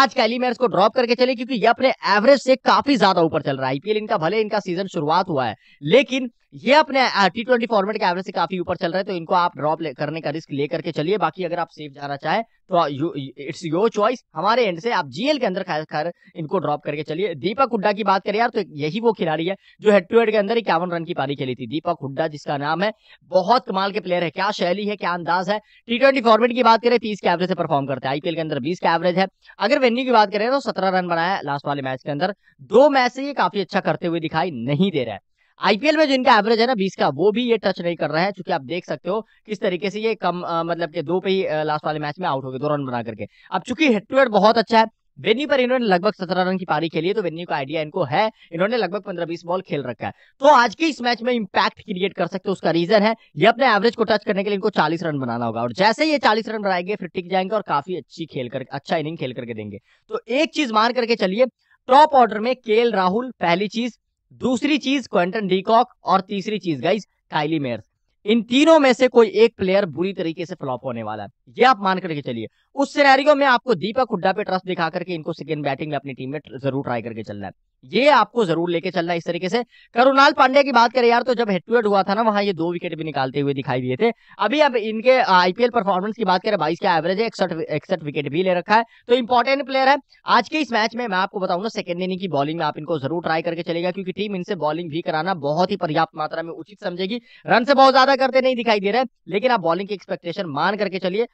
आज काइली मेयर्स को ड्रॉप करके चलिए क्योंकि ये अपने एवरेज से काफी ज्यादा ऊपर चल रहा है आईपीएल इनका भले इनका सीजन शुरुआत हुआ है लेकिन ये अपने टी ट्वेंटी फॉर्मेट के एवरेज से काफी ऊपर चल रहे हैं तो इनको आप ड्रॉप करने का रिस्क लेकर के चलिए बाकी अगर आप सेफ जाना चाहें तो इट्स योर चॉइस हमारे एंड से आप जीएल के अंदर खासकर इनको ड्रॉप करके चलिए दीपक हुड्डा की बात करें यार तो यही वो खिलाड़ी है जो हेड टू हेड के अंदर इक्यावन रन की पारी खेली थी दीपक हुड्डा जिसका नाम है बहुत कमाल के प्लेयर है क्या शैली है क्या अंदाज है टी ट्वेंटी फॉर्मेट की बात करें तीस के एवरेज से परफॉर्म करते हैं आईपीएल के अंदर बीस का एवरेज है अगर वेन्यू की बात करें तो सत्रह रन बनाया लास्ट वाले मैच के अंदर दो मैच से ये काफी अच्छा करते हुए दिखाई नहीं दे रहा है आईपीएल में जो इनका एवरेज है ना बीस का वो भी ये टच नहीं कर रहा है क्योंकि आप देख सकते हो किस तरीके से ये कम आ, मतलब के दो पे ही लास्ट वाले मैच में आउट हो गए दो रन बना करके अब चूंकि हेड टू हेड बहुत अच्छा है वेन्यू पर इन्होंने लगभग सत्रह रन की पारी खेली है तो वेन्यू का आइडिया इनको है इन्होंने लगभग पंद्रह बीस बॉल खेल रखा है तो आज के इस मैच में इंपैक्ट क्रिएट कर सकते हो उसका रीजन है ये अपने एवरेज को टच करने के लिए इनको चालीस रन बनाना होगा और जैसे ये चालीस रन बनाएंगे फिर टिक जाएंगे और काफी अच्छी खेल कर अच्छा इनिंग खेल करके देंगे तो एक चीज मान करके चलिए टॉप ऑर्डर में के राहुल पहली चीज दूसरी चीज क्वेंटन डीकॉक और तीसरी चीज गाइज काइली मेयर्स इन तीनों में से कोई एक प्लेयर बुरी तरीके से फ्लॉप होने वाला है ये आप मान करके चलिए उस सिनेरियो में आपको दीपक हुड्डा पे ट्रस्ट दिखा करके इनको सेकेंड बैटिंग में अपनी टीम में जरूर ट्राई करके चलना है ये आपको जरूर लेके चलना इस तरीके से करुणाल पांडे की बात करें यार तो जब हेड टू हेड हुआ था ना वहां ये दो विकेट भी निकालते हुए दिखाई दिए थे अभी अब इनके आईपीएल परफॉर्मेंस की बात करें बाईस का एवरेज है इकसठ इकसठ विकेट भी ले रखा है तो इंपॉर्टेंट प्लेयर है आज के इस मैच में मैं आपको बताऊंगा सेकंड इनिंग की बॉलिंग में आप इनको जरूर ट्राई करके चलेगा क्योंकि टीम इनसे बॉलिंग भी कराना बहुत ही पर्याप्त मात्रा में उचित समझेगी रन से बहुत ज्यादा करते नहीं दिखाई दे रहे लेकिन आप बॉलिंग की एक्सपेक्टेशन मान करके चलिए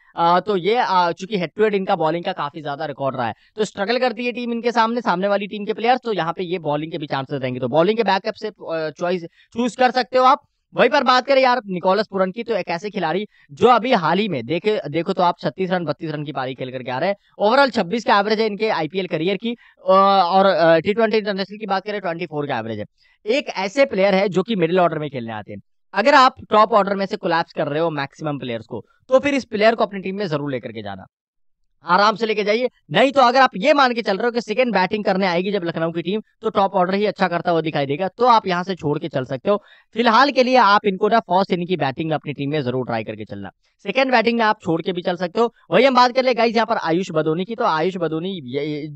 तो ये चूंकि हेड टू हेड इनका बॉलिंग का काफी ज्यादा रिकॉर्ड रहा है तो स्ट्रगल करती है टीम इनके सामने सामने वाली टीम के प्लेयर तो यहाँ पे ये बॉलिंग के भी चांसेस रहेंगे तो बॉलिंग के बैकअप से चॉइस चूज कर सकते हो आप वहीं पर बात करें यार निकोलस पुरन की तो एक ऐसे खिलाड़ी जो अभी हाल ही में देखे देखो तो आप 36 रन 32 रन की पारी खेल करके आ रहे हैं ओवरऑल 26 का एवरेज है इनके आईपीएल करियर की और टी ट्वेंटी इंटरनेशनल की बात करें 24 का एवरेज है एक ऐसे प्लेयर है जो कि मिडिल ऑर्डर में खेलने आते हैं अगर आप टॉप ऑर्डर में से कोलैप्स कर रहे हो मैक्सिमम प्लेयर्स को तो फिर इस प्लेयर को अपनी टीम में जरूर लेकर के जाना आराम से लेके जाइए नहीं तो अगर आप ये मान के चल रहे हो कि सेकेंड बैटिंग करने आएगी जब लखनऊ की टीम तो टॉप ऑर्डर ही अच्छा करता हुआ दिखाई देगा तो आप यहाँ से छोड़ के चल सकते हो फिलहाल के लिए आप इनको ना फॉस्ट इनकी बैटिंग में अपनी टीम में जरूर ट्राई करके चलना सेकंड बैटिंग में आप छोड़ के भी चल सकते हो वही हम बात कर ले गाइस यहाँ पर आयुष बदोनी की तो आयुष बदोनी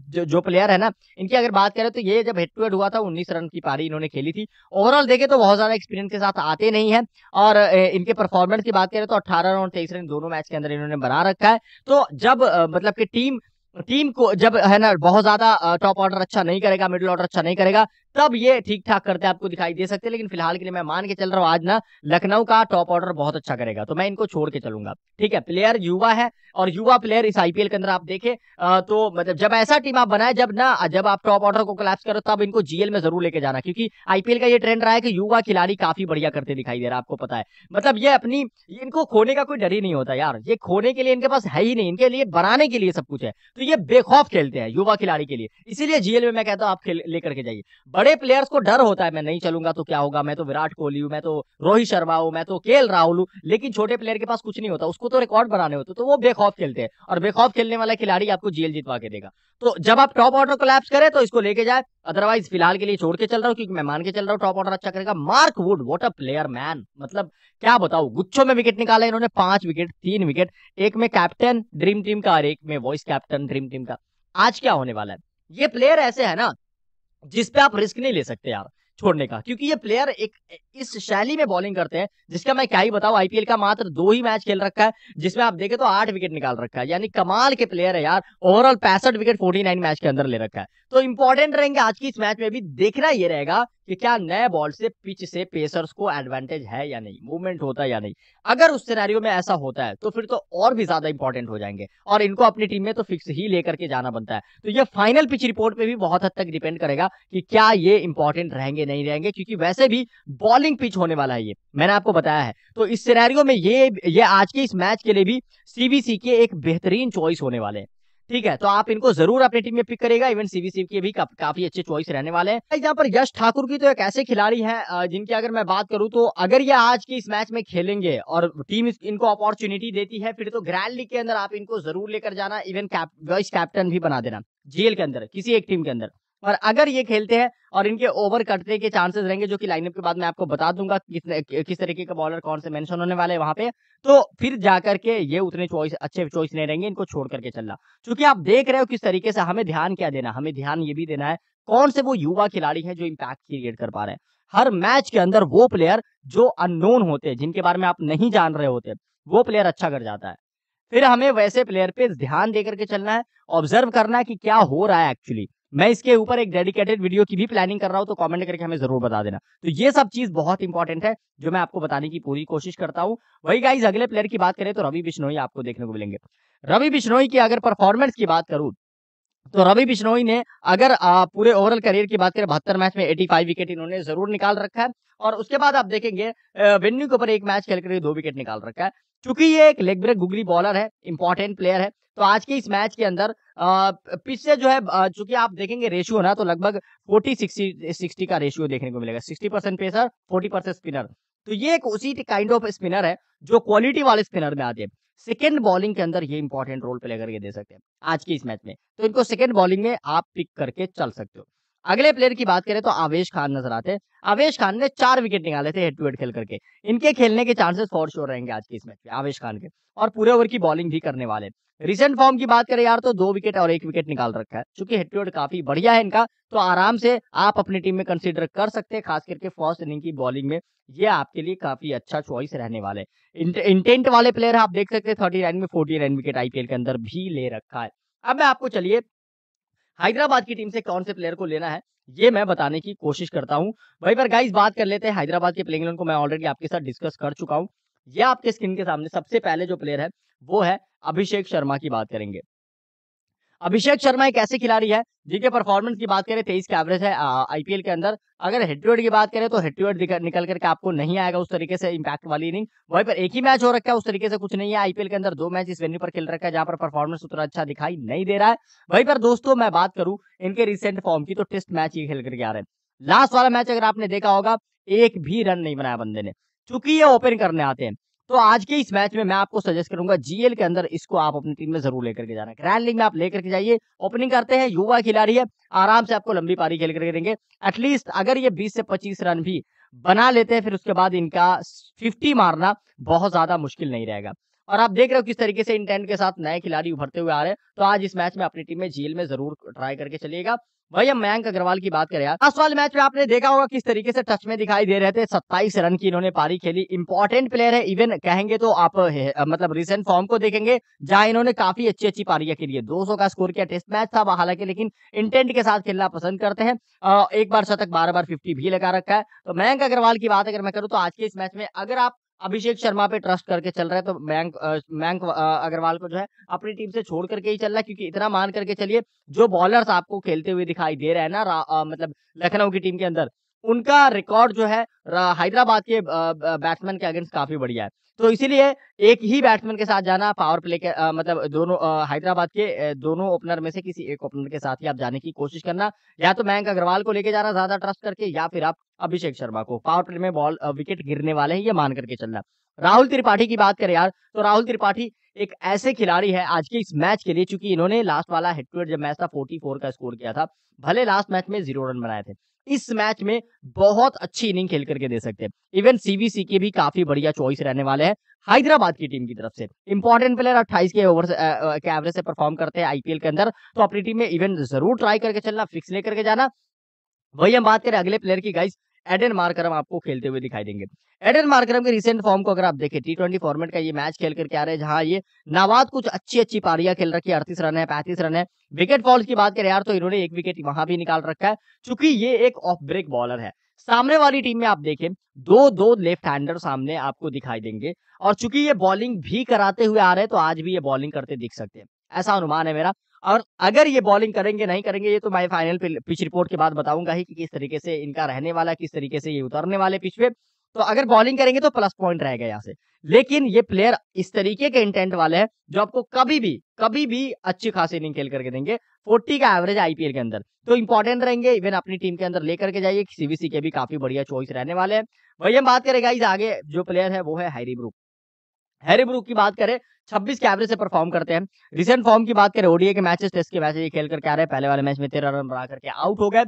जो, जो प्लेयर है ना इनकी अगर बात करें तो ये जब हेड टू हेड हुआ था उन्नीस रन की पारी इन्होंने खेली थी ओवरऑल देखे तो बहुत ज्यादा एक्सपीरियंस के साथ आते नहीं है और इनके परफॉर्मेंस की बात करें तो अट्ठारह रन और तेईस रन दोनों मैच के अंदर इन्होंने बना रखा है तो जब मतलब की टीम टीम को जब है ना बहुत ज्यादा टॉप ऑर्डर अच्छा नहीं करेगा मिडिल ऑर्डर अच्छा नहीं करेगा तब ये ठीक ठाक करते आपको दिखाई दे सकते हैं लेकिन फिलहाल के लिए मैं मान के चल रहा हूँ आज ना लखनऊ का टॉप ऑर्डर बहुत अच्छा करेगा तो मैं इनको छोड़ के चलूंगा ठीक है प्लेयर युवा है और युवा प्लेयर इस आईपीएल के अंदर आप देखे तो मतलब जब ऐसा टीम आप बनाए जब ना जब आप टॉप ऑर्डर को कलेप्स करो तब इनको जीएल में जरूर लेके जाना क्योंकि आईपीएल का ये ट्रेंड रहा है कि युवा खिलाड़ी काफी बढ़िया करते दिखाई दे रहा है आपको पता है मतलब ये अपनी इनको खोने का कोई डर ही नहीं होता यार ये खोने के लिए इनके पास है ही नहीं इनके लिए बनाने के लिए सब कुछ है तो ये बेखौफ खेलते हैं युवा खिलाड़ी के लिए इसीलिए जीएल में मैं कहता हूँ आप लेकर के जाइए बड़े प्लेयर्स को डर होता है मैं नहीं चलूंगा तो क्या होगा मैं तो विराट कोहली हूँ मैं तो रोहित शर्मा हूँ मैं तो के राहुल हूँ लेकिन छोटे प्लेयर के पास कुछ नहीं होता उसको तो रिकॉर्ड बनाने होते तो वो बेखौफ खेलते हैं और बेखौफ खेलने वाला खिलाड़ी आपको जेल जीतवा के देगा तो जब आप टॉप ऑर्डर को करें तो इसको लेके जाए अदरवाइज फिलहाल के लिए छोड़ के चल रहा हूँ क्योंकि मैं मान के चल रहा हूँ टॉप ऑर्डर अच्छा करेगा Mark Wood what a player man मतलब क्या बताऊ गुच्छों में विकेट निकाला इन्होंने पांच विकेट तीन विकेट एक में कैप्टन ड्रीम टीम का और एक में वॉइस कैप्टन ड्रीम टीम का आज क्या होने वाला है ये प्लेयर ऐसे है ना जिस पे आप रिस्क नहीं ले सकते यार छोड़ने का क्योंकि ये प्लेयर एक इस शैली में बॉलिंग करते हैं जिसका मैं क्या ही बताऊं आईपीएल का मात्र दो ही मैच खेल रखा है जिसमें आप देखें तो आठ विकेट निकाल रखा है यानी कमाल के प्लेयर है यार ओवरऑल पैंसठ विकेट फोर्टी मैच के अंदर ले रखा है तो इंपॉर्टेंट रहेंगे आज की इस मैच में भी देखना ये रहेगा कि क्या नए बॉल से पिच से पेसर्स को एडवांटेज है या नहीं मूवमेंट होता है या नहीं अगर उस सिनेरियो में ऐसा होता है तो फिर तो और भी ज्यादा इंपॉर्टेंट हो जाएंगे और इनको अपनी टीम में तो फिक्स ही लेकर के जाना बनता है तो ये फाइनल पिच रिपोर्ट पे भी बहुत हद तक डिपेंड करेगा कि क्या ये इंपॉर्टेंट रहेंगे नहीं रहेंगे क्योंकि वैसे भी बॉलिंग पिच होने वाला है ये मैंने आपको बताया है तो इस सिनेरियो में ये ये आज के इस मैच के लिए भी सीबीसी के एक बेहतरीन चॉइस होने वाले हैं ठीक है तो आप इनको जरूर अपनी टीम में पिक करेगा इवन सी के भी का, काफी अच्छे चॉइस रहने वाले हैं यहाँ पर यश ठाकुर की तो एक ऐसे खिलाड़ी है जिनकी अगर मैं बात करूँ तो अगर ये आज की इस मैच में खेलेंगे और टीम इनको अपॉर्चुनिटी देती है फिर तो ग्रैंड लीग के अंदर आप इनको जरूर लेकर जाना इवन वाइस कैप्टन भी बना देना जेल के अंदर किसी एक टीम के अंदर और अगर ये खेलते हैं और इनके ओवर कटने के चांसेस रहेंगे जो कि लाइनअप के बाद मैं आपको बता दूंगा किस किस तरीके का बॉलर कौन से मेंशन होने वाले हैं वहां पे तो फिर जा करके ये उतने चॉइस अच्छे चॉइस नहीं रहेंगे इनको छोड़ करके चलना क्योंकि आप देख रहे हो किस तरीके से हमें ध्यान क्या देना हमें ध्यान ये भी देना है कौन से वो युवा खिलाड़ी है जो इम्पैक्ट क्रिएट कर पा रहे हैं हर मैच के अंदर वो प्लेयर जो अननोन होते हैं जिनके बारे में आप नहीं जान रहे होते वो प्लेयर अच्छा कर जाता है फिर हमें वैसे प्लेयर पे ध्यान दे करके चलना है ऑब्जर्व करना है कि क्या हो रहा है एक्चुअली मैं इसके ऊपर एक डेडिकेटेड वीडियो की भी प्लानिंग कर रहा हूँ तो कमेंट करके हमें जरूर बता देना तो ये सब चीज बहुत इंपॉर्टेंट है जो मैं आपको बताने की पूरी कोशिश करता हूँ वही गाइज अगले प्लेयर की बात करें तो रवि बिश्नोई आपको देखने को मिलेंगे रवि बिश्नोई की अगर परफॉर्मेंस की बात करूं तो रवि बिश्नोई ने अगर पूरे ओवरऑल करियर की बात करें बहत्तर मैच में एटी विकेट इन्होंने जरूर निकाल रखा है और उसके बाद आप देखेंगे वेन्यू के ऊपर एक मैच खेल दो विकेट निकाल रखा है क्योंकि ये एक लेग ब्रेक गुगली बॉलर है इंपॉर्टेंट प्लेयर है तो आज के इस मैच के अंदर पिछले जो है चूंकि आप देखेंगे रेशियो ना तो लगभग फोर्टी सिक्सटी सिक्सटी का रेशियो देखने को मिलेगा sixty percent pacer forty percent spinner तो ये एक उसी काइंड ऑफ स्पिनर है जो क्वालिटी वाले स्पिनर में आते हैं सेकेंड बॉलिंग के अंदर ये इंपॉर्टेंट रोल प्ले करके दे सकते हैं आज की इस मैच में तो इनको सेकेंड बॉलिंग में आप पिक करके चल सकते हो अगले प्लेयर की बात करें तो आवेश खान नजर आते हैं आवेश खान ने चार विकेट निकाले थे हेड टू हेड खेल करके इनके खेलने के चांसेस फॉर श्योर रहेंगे आज के इस मैच में आवेश खान के और पूरे ओवर की बॉलिंग भी करने वाले रिसेंट फॉर्म की बात करें यार तो दो विकेट और एक विकेट निकाल रखा है चूंकि हेटफील्ड काफी बढ़िया है इनका तो आराम से आप अपनी टीम में कंसिडर कर सकते हैं खास करके फर्स्ट इनिंग की बॉलिंग में ये आपके लिए काफी अच्छा चॉइस रहने वाले इंटेंट वाले प्लेयर आप देख सकते हैं थर्टी में फोर्टी विकेट आईपीएल के अंदर भी ले रखा है अब मैं आपको चलिए हैदराबाद की टीम से कौन से प्लेयर को लेना है ये मैं बताने की कोशिश करता हूँ वही पर गाइस बात कर लेते हैं हैदराबाद के प्लेइंग को मैं ऑलरेडी आपके साथ डिस्कस कर चुका हूँ ये आपके स्क्रीन के सामने सबसे पहले जो प्लेयर है वो है अभिषेक शर्मा की बात करेंगे अभिषेक शर्मा एक ऐसे खिलाड़ी है जिनके परफॉर्मेंस की बात करें तेईस का एवरेज है आईपीएल के अंदर अगर हेड टू हेड की बात करें तो हेड टू हेड निकल करके आपको नहीं आएगा उस तरीके से इंपैक्ट वाली इनिंग वहीं पर एक ही मैच हो रखा है उस तरीके से कुछ नहीं है आईपीएल के अंदर दो मैच इस वेन्यू पर खेल रखा है जहां पर परफॉर्मेंस उतना अच्छा दिखाई नहीं दे रहा है वहीं पर दोस्तों मैं बात करूं इनके रिसेंट फॉर्म की तो टेस्ट मैच ये खेल करके आ रहे हैं लास्ट वाला मैच अगर आपने देखा होगा एक भी रन नहीं बनाया बंदे ने चूंकि ये ओपन करने आते हैं तो आज के इस मैच में मैं आपको सजेस्ट करूंगा जीएल के अंदर इसको आप अपनी टीम में जरूर लेकर के जाना ग्रैंड लीग में आप लेकर के जाइए ओपनिंग करते हैं युवा खिलाड़ी है आराम से आपको लंबी पारी खेल करके देंगे एटलीस्ट अगर ये 20 से 25 रन भी बना लेते हैं फिर उसके बाद इनका 50 मारना बहुत ज्यादा मुश्किल नहीं रहेगा और आप देख रहे हो किस तरीके से इंटेंट के साथ नए खिलाड़ी उभरते हुए आ रहे हैं तो आज इस मैच में अपनी टीम में जीएल में जरूर ट्राई करके चलिएगा भाई हम मयंक अग्रवाल की बात करें यार लास्ट वाले मैच में आपने देखा होगा किस तरीके से टच में दिखाई दे रहे थे 27 रन की इन्होंने पारी खेली इंपॉर्टेंट प्लेयर है इवन कहेंगे तो आप मतलब रिसेंट फॉर्म को देखेंगे जहां इन्होंने काफी अच्छी अच्छी पारियां खेली है सौ का स्कोर किया टेस्ट मैच था हालांकि लेकिन इंटेंट के साथ खेलना पसंद करते हैं एक बार शतक बारह बार फिफ्टी भी लगा रखा है तो मयंक अग्रवाल की बात अगर मैं करूँ तो आज के इस मैच में अगर आप अभिषेक शर्मा पे ट्रस्ट करके चल रहा है तो मैंक मैंक अग्रवाल को जो है अपनी टीम से छोड़ करके ही चल रहा है क्योंकि इतना मान करके चलिए जो बॉलर्स आपको खेलते हुए दिखाई दे रहे हैं ना मतलब लखनऊ की टीम के अंदर उनका रिकॉर्ड जो है हैदराबाद के बैट्समैन के अगेंस्ट काफी बढ़िया है तो इसीलिए एक ही बैट्समैन के साथ जाना पावर प्ले के आ, मतलब दोनों हैदराबाद के दोनों ओपनर में से किसी एक ओपनर के साथ ही आप जाने की कोशिश करना या तो मयंक अग्रवाल को लेके जाना ज्यादा ट्रस्ट करके या फिर आप अभिषेक शर्मा को पावर प्ले में बॉल विकेट गिरने वाले हैं ये मान करके चलना राहुल त्रिपाठी की बात करें यार तो राहुल त्रिपाठी एक ऐसे खिलाड़ी है आज के इस मैच के लिए चूंकि इन्होंने लास्ट वाला हेड टू हेड जब मैच था 44 का स्कोर किया था भले लास्ट मैच में जीरो रन बनाए थे इस मैच में बहुत अच्छी इनिंग खेल करके दे सकते हैं इवन सीवीसी के भी काफी बढ़िया चॉइस रहने वाले हैं हैदराबाद की टीम की तरफ से इंपॉर्टेंट प्लेयर 28 के ओवर के एवरेज से परफॉर्म करते हैं आईपीएल के अंदर तो अपनी टीम में इवन जरूर ट्राई करके चलना फिक्स लेकर के जाना वही हम बात करें अगले प्लेयर की गाइस एडन मार्करम आपको खेलते हुए दिखाई देंगे एडन मार्करम के रिसेंट फॉर्म को अगर आप देखें टी ट्वेंटी फॉर्मेट का ये मैच खेल करके आ रहे हैं जहां ये नाबाद कुछ अच्छी अच्छी पारियां खेल रखी है अड़तीस रन है पैंतीस रन है विकेट फॉल्स की बात करें यार तो इन्होंने एक विकेट वहां भी निकाल रखा है चूंकि ये एक ऑफ ब्रेक बॉलर है सामने वाली टीम में आप देखें दो दो लेफ्ट हैंडर सामने आपको दिखाई देंगे और चूंकि ये बॉलिंग भी कराते हुए आ रहे हैं तो आज भी ये बॉलिंग करते दिख सकते हैं ऐसा अनुमान है मेरा और अगर ये बॉलिंग करेंगे नहीं करेंगे ये तो मैं फाइनल पिच रिपोर्ट के बाद बताऊंगा ही कि किस तरीके से इनका रहने वाला किस तरीके से ये उतरने वाले पिच पे तो अगर बॉलिंग करेंगे तो प्लस पॉइंट रहेगा यहाँ से लेकिन ये प्लेयर इस तरीके के इंटेंट वाले हैं जो आपको कभी भी कभी भी अच्छी खासी इनिंग खेल करके देंगे फोर्टी का एवरेज आईपीएल के अंदर तो इंपॉर्टेंट रहेंगे इवन अपनी टीम के अंदर लेकर के जाइए सीबीसी के भी काफी बढ़िया चॉइस रहने वाले हैं वही हम बात करेगा इस आगे जो प्लेयर है वो है हैरी ब्रुक हैरी ब्रूक की बात करें 26 के एवरेज से परफॉर्म करते हैं रिसेंट फॉर्म की बात करें ओडीए के मैचेस टेस्ट के मैचेस ये खेल करके आ रहे हैं पहले वाले मैच में तेरह रन बना करके आउट हो गए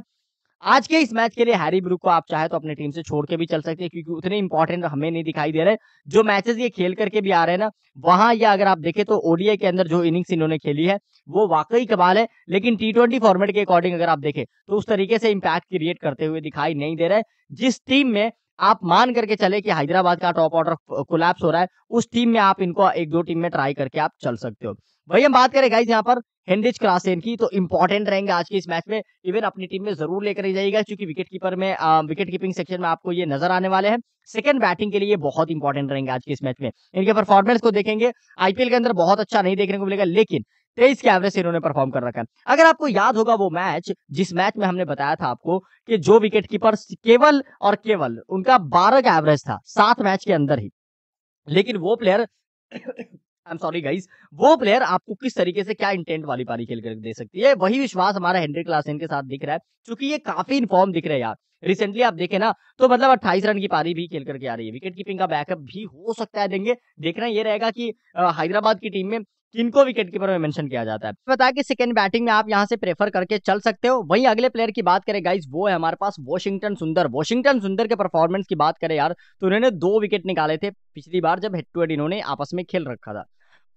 आज के इस मैच के लिए हैरी ब्रूक को आप चाहे तो अपनी टीम से छोड़ के भी चल सकते हैं क्योंकि उतने इंपॉर्टेंट हमें नहीं दिखाई दे रहे जो मैचेस ये खेल करके भी आ रहे हैं ना वहां ये अगर आप देखें तो ओडीआई के अंदर जो इनिंग्स इन्होंने खेली है वो वाकई कमाल है लेकिन टी ट्वेंटी फॉर्मेट के अकॉर्डिंग अगर आप देखें तो उस तरीके से इम्पैक्ट क्रिएट करते हुए दिखाई नहीं दे रहे जिस टीम में आप मान करके चले कि हैदराबाद का टॉप ऑर्डर कोलैप्स हो रहा है उस टीम में आप इनको एक दो टीम में ट्राई करके आप चल सकते हो वही हम बात करें गाइज यहाँ पर हेनरिच क्रासेन की तो इंपॉर्टेंट रहेंगे आज के इस मैच में इवन अपनी टीम में जरूर लेकर जाइएगा क्योंकि विकेट कीपर में आ, विकेट कीपिंग सेक्शन में आपको ये नजर आने वाले हैं सेकंड बैटिंग के लिए बहुत इंपॉर्टेंट रहेंगे आज के इस मैच में इनके परफॉर्मेंस को देखेंगे आईपीएल के अंदर बहुत अच्छा नहीं देखने को मिलेगा लेकिन तेईस के एवरेज से इन्होंने परफॉर्म कर रखा है अगर आपको याद होगा वो मैच जिस मैच में हमने बताया था आपको कि जो विकेट कीपर केवल और केवल उनका बारह का एवरेज था सात मैच के अंदर ही लेकिन वो प्लेयर आई एम सॉरी वो प्लेयर आपको किस तरीके से क्या इंटेंट वाली पारी खेल कर दे सकती है वही विश्वास हमारा हेनरी क्लासन के साथ दिख रहा है क्योंकि ये काफी इनफॉर्म दिख रहे हैं यार रिसेंटली आप देखें ना तो मतलब अट्ठाईस रन की पारी भी खेल करके आ रही है विकेट कीपिंग का बैकअप भी हो सकता है देंगे देखना ये रहेगा कि हैदराबाद की टीम में किनको विकेट कीपर में मेंशन किया जाता है बताया कि सेकंड बैटिंग में आप यहाँ से प्रेफर करके चल सकते हो वहीं अगले प्लेयर की बात करें गाइज वो है हमारे पास वॉशिंगटन सुंदर वॉशिंगटन सुंदर के परफॉर्मेंस की बात करें यार तो उन्होंने दो विकेट निकाले थे पिछली बार जब हेड टू हेड इन्होंने आपस में खेल रखा था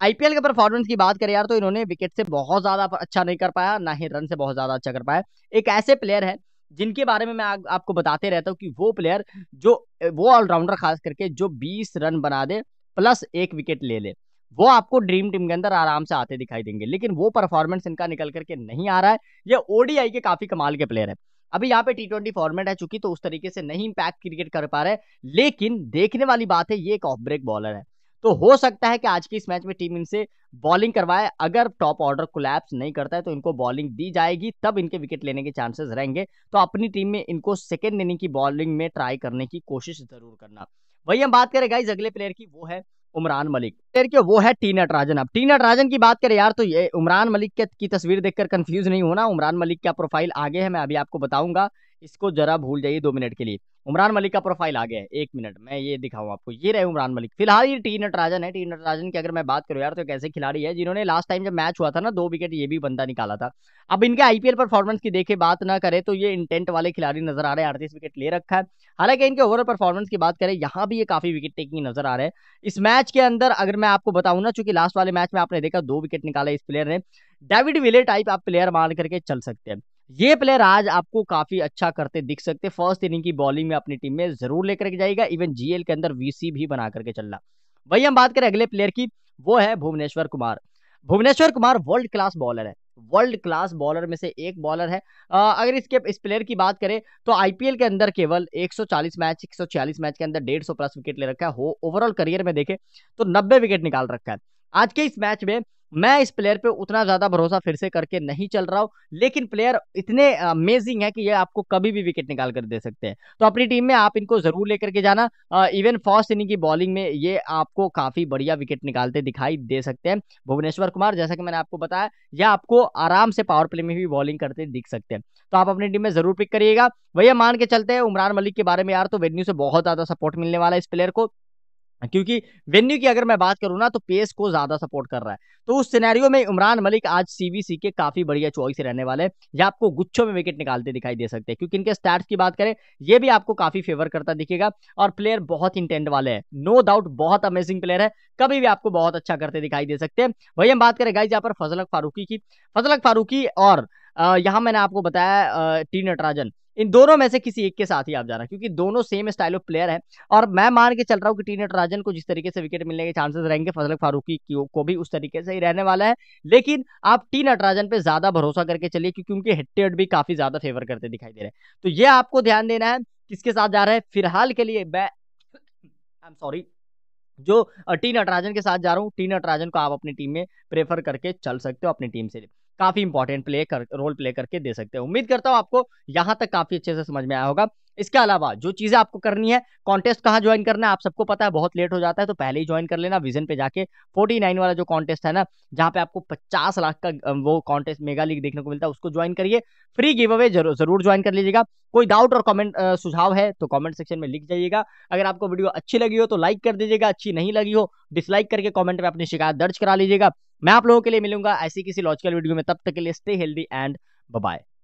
आईपीएल के परफॉर्मेंस की बात करें यार तो इन्होंने विकेट से बहुत ज़्यादा अच्छा नहीं कर पाया ना ही रन से बहुत ज़्यादा अच्छा कर पाया एक ऐसे प्लेयर है जिनके बारे में मैं आ, आपको बताते रहता हूँ कि वो प्लेयर जो वो ऑलराउंडर खास करके जो 20 रन बना दे प्लस एक विकेट ले ले वो आपको ड्रीम टीम के अंदर आराम से आते दिखाई देंगे लेकिन वो परफॉर्मेंस इनका निकल करके नहीं आ रहा है ये ओडीआई के काफी कमाल के प्लेयर है अभी यहाँ पे टी ट्वेंटी फॉर्मेट है चुकी तो उस तरीके से नहीं इम्पैक्ट क्रिकेट कर पा रहे लेकिन देखने वाली बात है ये एक ऑफ ब्रेक बॉलर है तो हो सकता है कि आज की इस मैच में टीम इनसे बॉलिंग करवाए अगर टॉप ऑर्डर कोलैप्स नहीं करता है तो इनको बॉलिंग दी जाएगी तब इनके विकेट लेने के चांसेस रहेंगे तो अपनी टीम में इनको सेकेंड इनिंग की बॉलिंग में ट्राई करने की कोशिश जरूर करना वही हम बात करें गाइज अगले प्लेयर की वो है उमरान मलिक फिर के वो है टी नटराजन अब टी नटराजन की बात करें यार तो ये उमरान मलिक के की तस्वीर देखकर कंफ्यूज नहीं होना उमरान मलिक का प्रोफाइल आगे है मैं अभी आपको बताऊंगा इसको जरा भूल जाइए दो मिनट के लिए उमरान मलिक का प्रोफाइल आ गया है एक मिनट मैं ये दिखाऊँ आपको ये रहे उमरान मलिक फिलहाल ये टी नटराजन है टी नटराजन की अगर मैं बात करूँ यार तो कैसे खिलाड़ी है जिन्होंने लास्ट टाइम जब मैच हुआ था ना दो विकेट ये भी बंदा निकाला था अब इनके आईपीएल परफॉर्मेंस की देखे बात ना करें तो ये इंटेंट वाले खिलाड़ी नजर आ रहे हैं अड़तीस विकेट ले रखा है हालांकि इनके ओवरऑल परफॉर्मेंस की बात करें यहाँ भी ये काफी विकेट टेकिंग नजर आ रहे हैं इस मैच के अंदर अगर मैं आपको बताऊँ ना चूंकि लास्ट वाले मैच में आपने देखा दो विकेट निकाला इस प्लेयर ने डेविड विले टाइप आप प्लेयर मान करके चल सकते हैं ये प्लेयर आज आपको काफी अच्छा करते दिख सकते फर्स्ट इनिंग की बॉलिंग में अपनी टीम में जरूर लेकर के जाएगा इवन जीएल के अंदर वीसी भी बना करके चल रहा वही हम बात करें अगले प्लेयर की वो है Bhuvneshwar Kumar Bhuvneshwar Kumar world class bowler है वर्ल्ड क्लास बॉलर में से एक बॉलर है आ, अगर इसके इस प्लेयर की बात करें तो आईपीएल के अंदर केवल 140 मैच 140 मैच के अंदर 150 प्लस विकेट ले रखा है हो ओवरऑल करियर में देखें तो 90 विकेट निकाल रखा है आज के इस मैच में मैं इस प्लेयर पे उतना ज्यादा भरोसा फिर से करके नहीं चल रहा हूँ लेकिन प्लेयर इतने अमेजिंग है कि ये आपको कभी भी विकेट निकाल कर दे सकते हैं तो अपनी टीम में आप इनको जरूर लेकर के जाना इवन फॉस्ट इनिंग की बॉलिंग में ये आपको काफी बढ़िया विकेट निकालते दिखाई दे सकते हैं भुवनेश्वर कुमार जैसा कि मैंने आपको बताया यह आपको आराम से पावर प्ले में भी बॉलिंग करते दिख सकते हैं तो आप अपनी टीम में जरूर पिक करिएगा भैया मान के चलते हैं उमरान मलिक के बारे में यार तो वेन्यू से बहुत ज्यादा सपोर्ट मिलने वाला है इस प्लेयर को क्योंकि वेन्यू की अगर मैं बात करूँ ना तो पेस को ज़्यादा सपोर्ट कर रहा है तो उस सिनेरियो में इमरान मलिक आज सीबीसी के काफ़ी बढ़िया चॉइस रहने वाले हैं या आपको गुच्छों में विकेट निकालते दिखाई दे सकते हैं क्योंकि इनके स्टार्ट की बात करें ये भी आपको काफ़ी फेवर करता दिखेगा और प्लेयर बहुत इंटेंट वाले हैं नो डाउट बहुत अमेजिंग प्लेयर है कभी भी आपको बहुत अच्छा करते दिखाई दे सकते हैं वही हम बात करें गाइज यहाँ पर फजलक फारूकी की फजलक फारूकी और यहाँ मैंने आपको बताया टी नटराजन इन दोनों में से किसी एक के साथ ही आप जाना क्योंकि दोनों सेम स्टाइल ऑफ प्लेयर है और मैं मान के चल रहा हूँ कि टी नटराजन को जिस तरीके से विकेट मिलने के चांसेस रहेंगे फजल फारूकी को भी उस तरीके से ही रहने वाला है लेकिन आप टी नटराजन पर ज्यादा भरोसा करके चलिए क्योंकि उनके हिट भी काफी ज्यादा फेवर करते दिखाई दे रहे हैं तो ये आपको ध्यान देना है किसके साथ जा रहे हैं फिलहाल के लिए मैं आई एम सॉरी जो टी नटराजन के साथ जा रहा हूँ टी नटराजन को आप अपनी टीम में प्रेफर करके चल सकते हो अपनी टीम से काफी इंपॉर्टेंट प्ले कर रोल प्ले करके दे सकते हैं उम्मीद करता हूं आपको यहां तक काफी अच्छे से समझ में आया होगा इसके अलावा जो चीजें आपको करनी है कॉन्टेस्ट कहाँ ज्वाइन करना है आप सबको पता है बहुत लेट हो जाता है तो पहले ही ज्वाइन कर लेना विजन पे जाके 49 वाला जो कॉन्टेस्ट है ना जहाँ पे आपको 50 लाख का वो कॉन्टेस्ट मेगा लीग देखने को मिलता है उसको ज्वाइन करिए फ्री गिव अवे जरूर जरूर ज्वाइन कर लीजिएगा कोई डाउट और कॉमेंट सुझाव है तो कॉमेंट सेक्शन में लिख जाइएगा अगर आपको वीडियो अच्छी लगी हो तो लाइक कर दीजिएगा अच्छी नहीं लगी हो डिसलाइक करके कॉमेंट में अपनी शिकायत दर्ज करा लीजिएगा मैं आप लोगों के लिए मिलूंगा ऐसी किसी लॉजिकल वीडियो में तब तक के लिए स्टे हेल्दी एंड बाय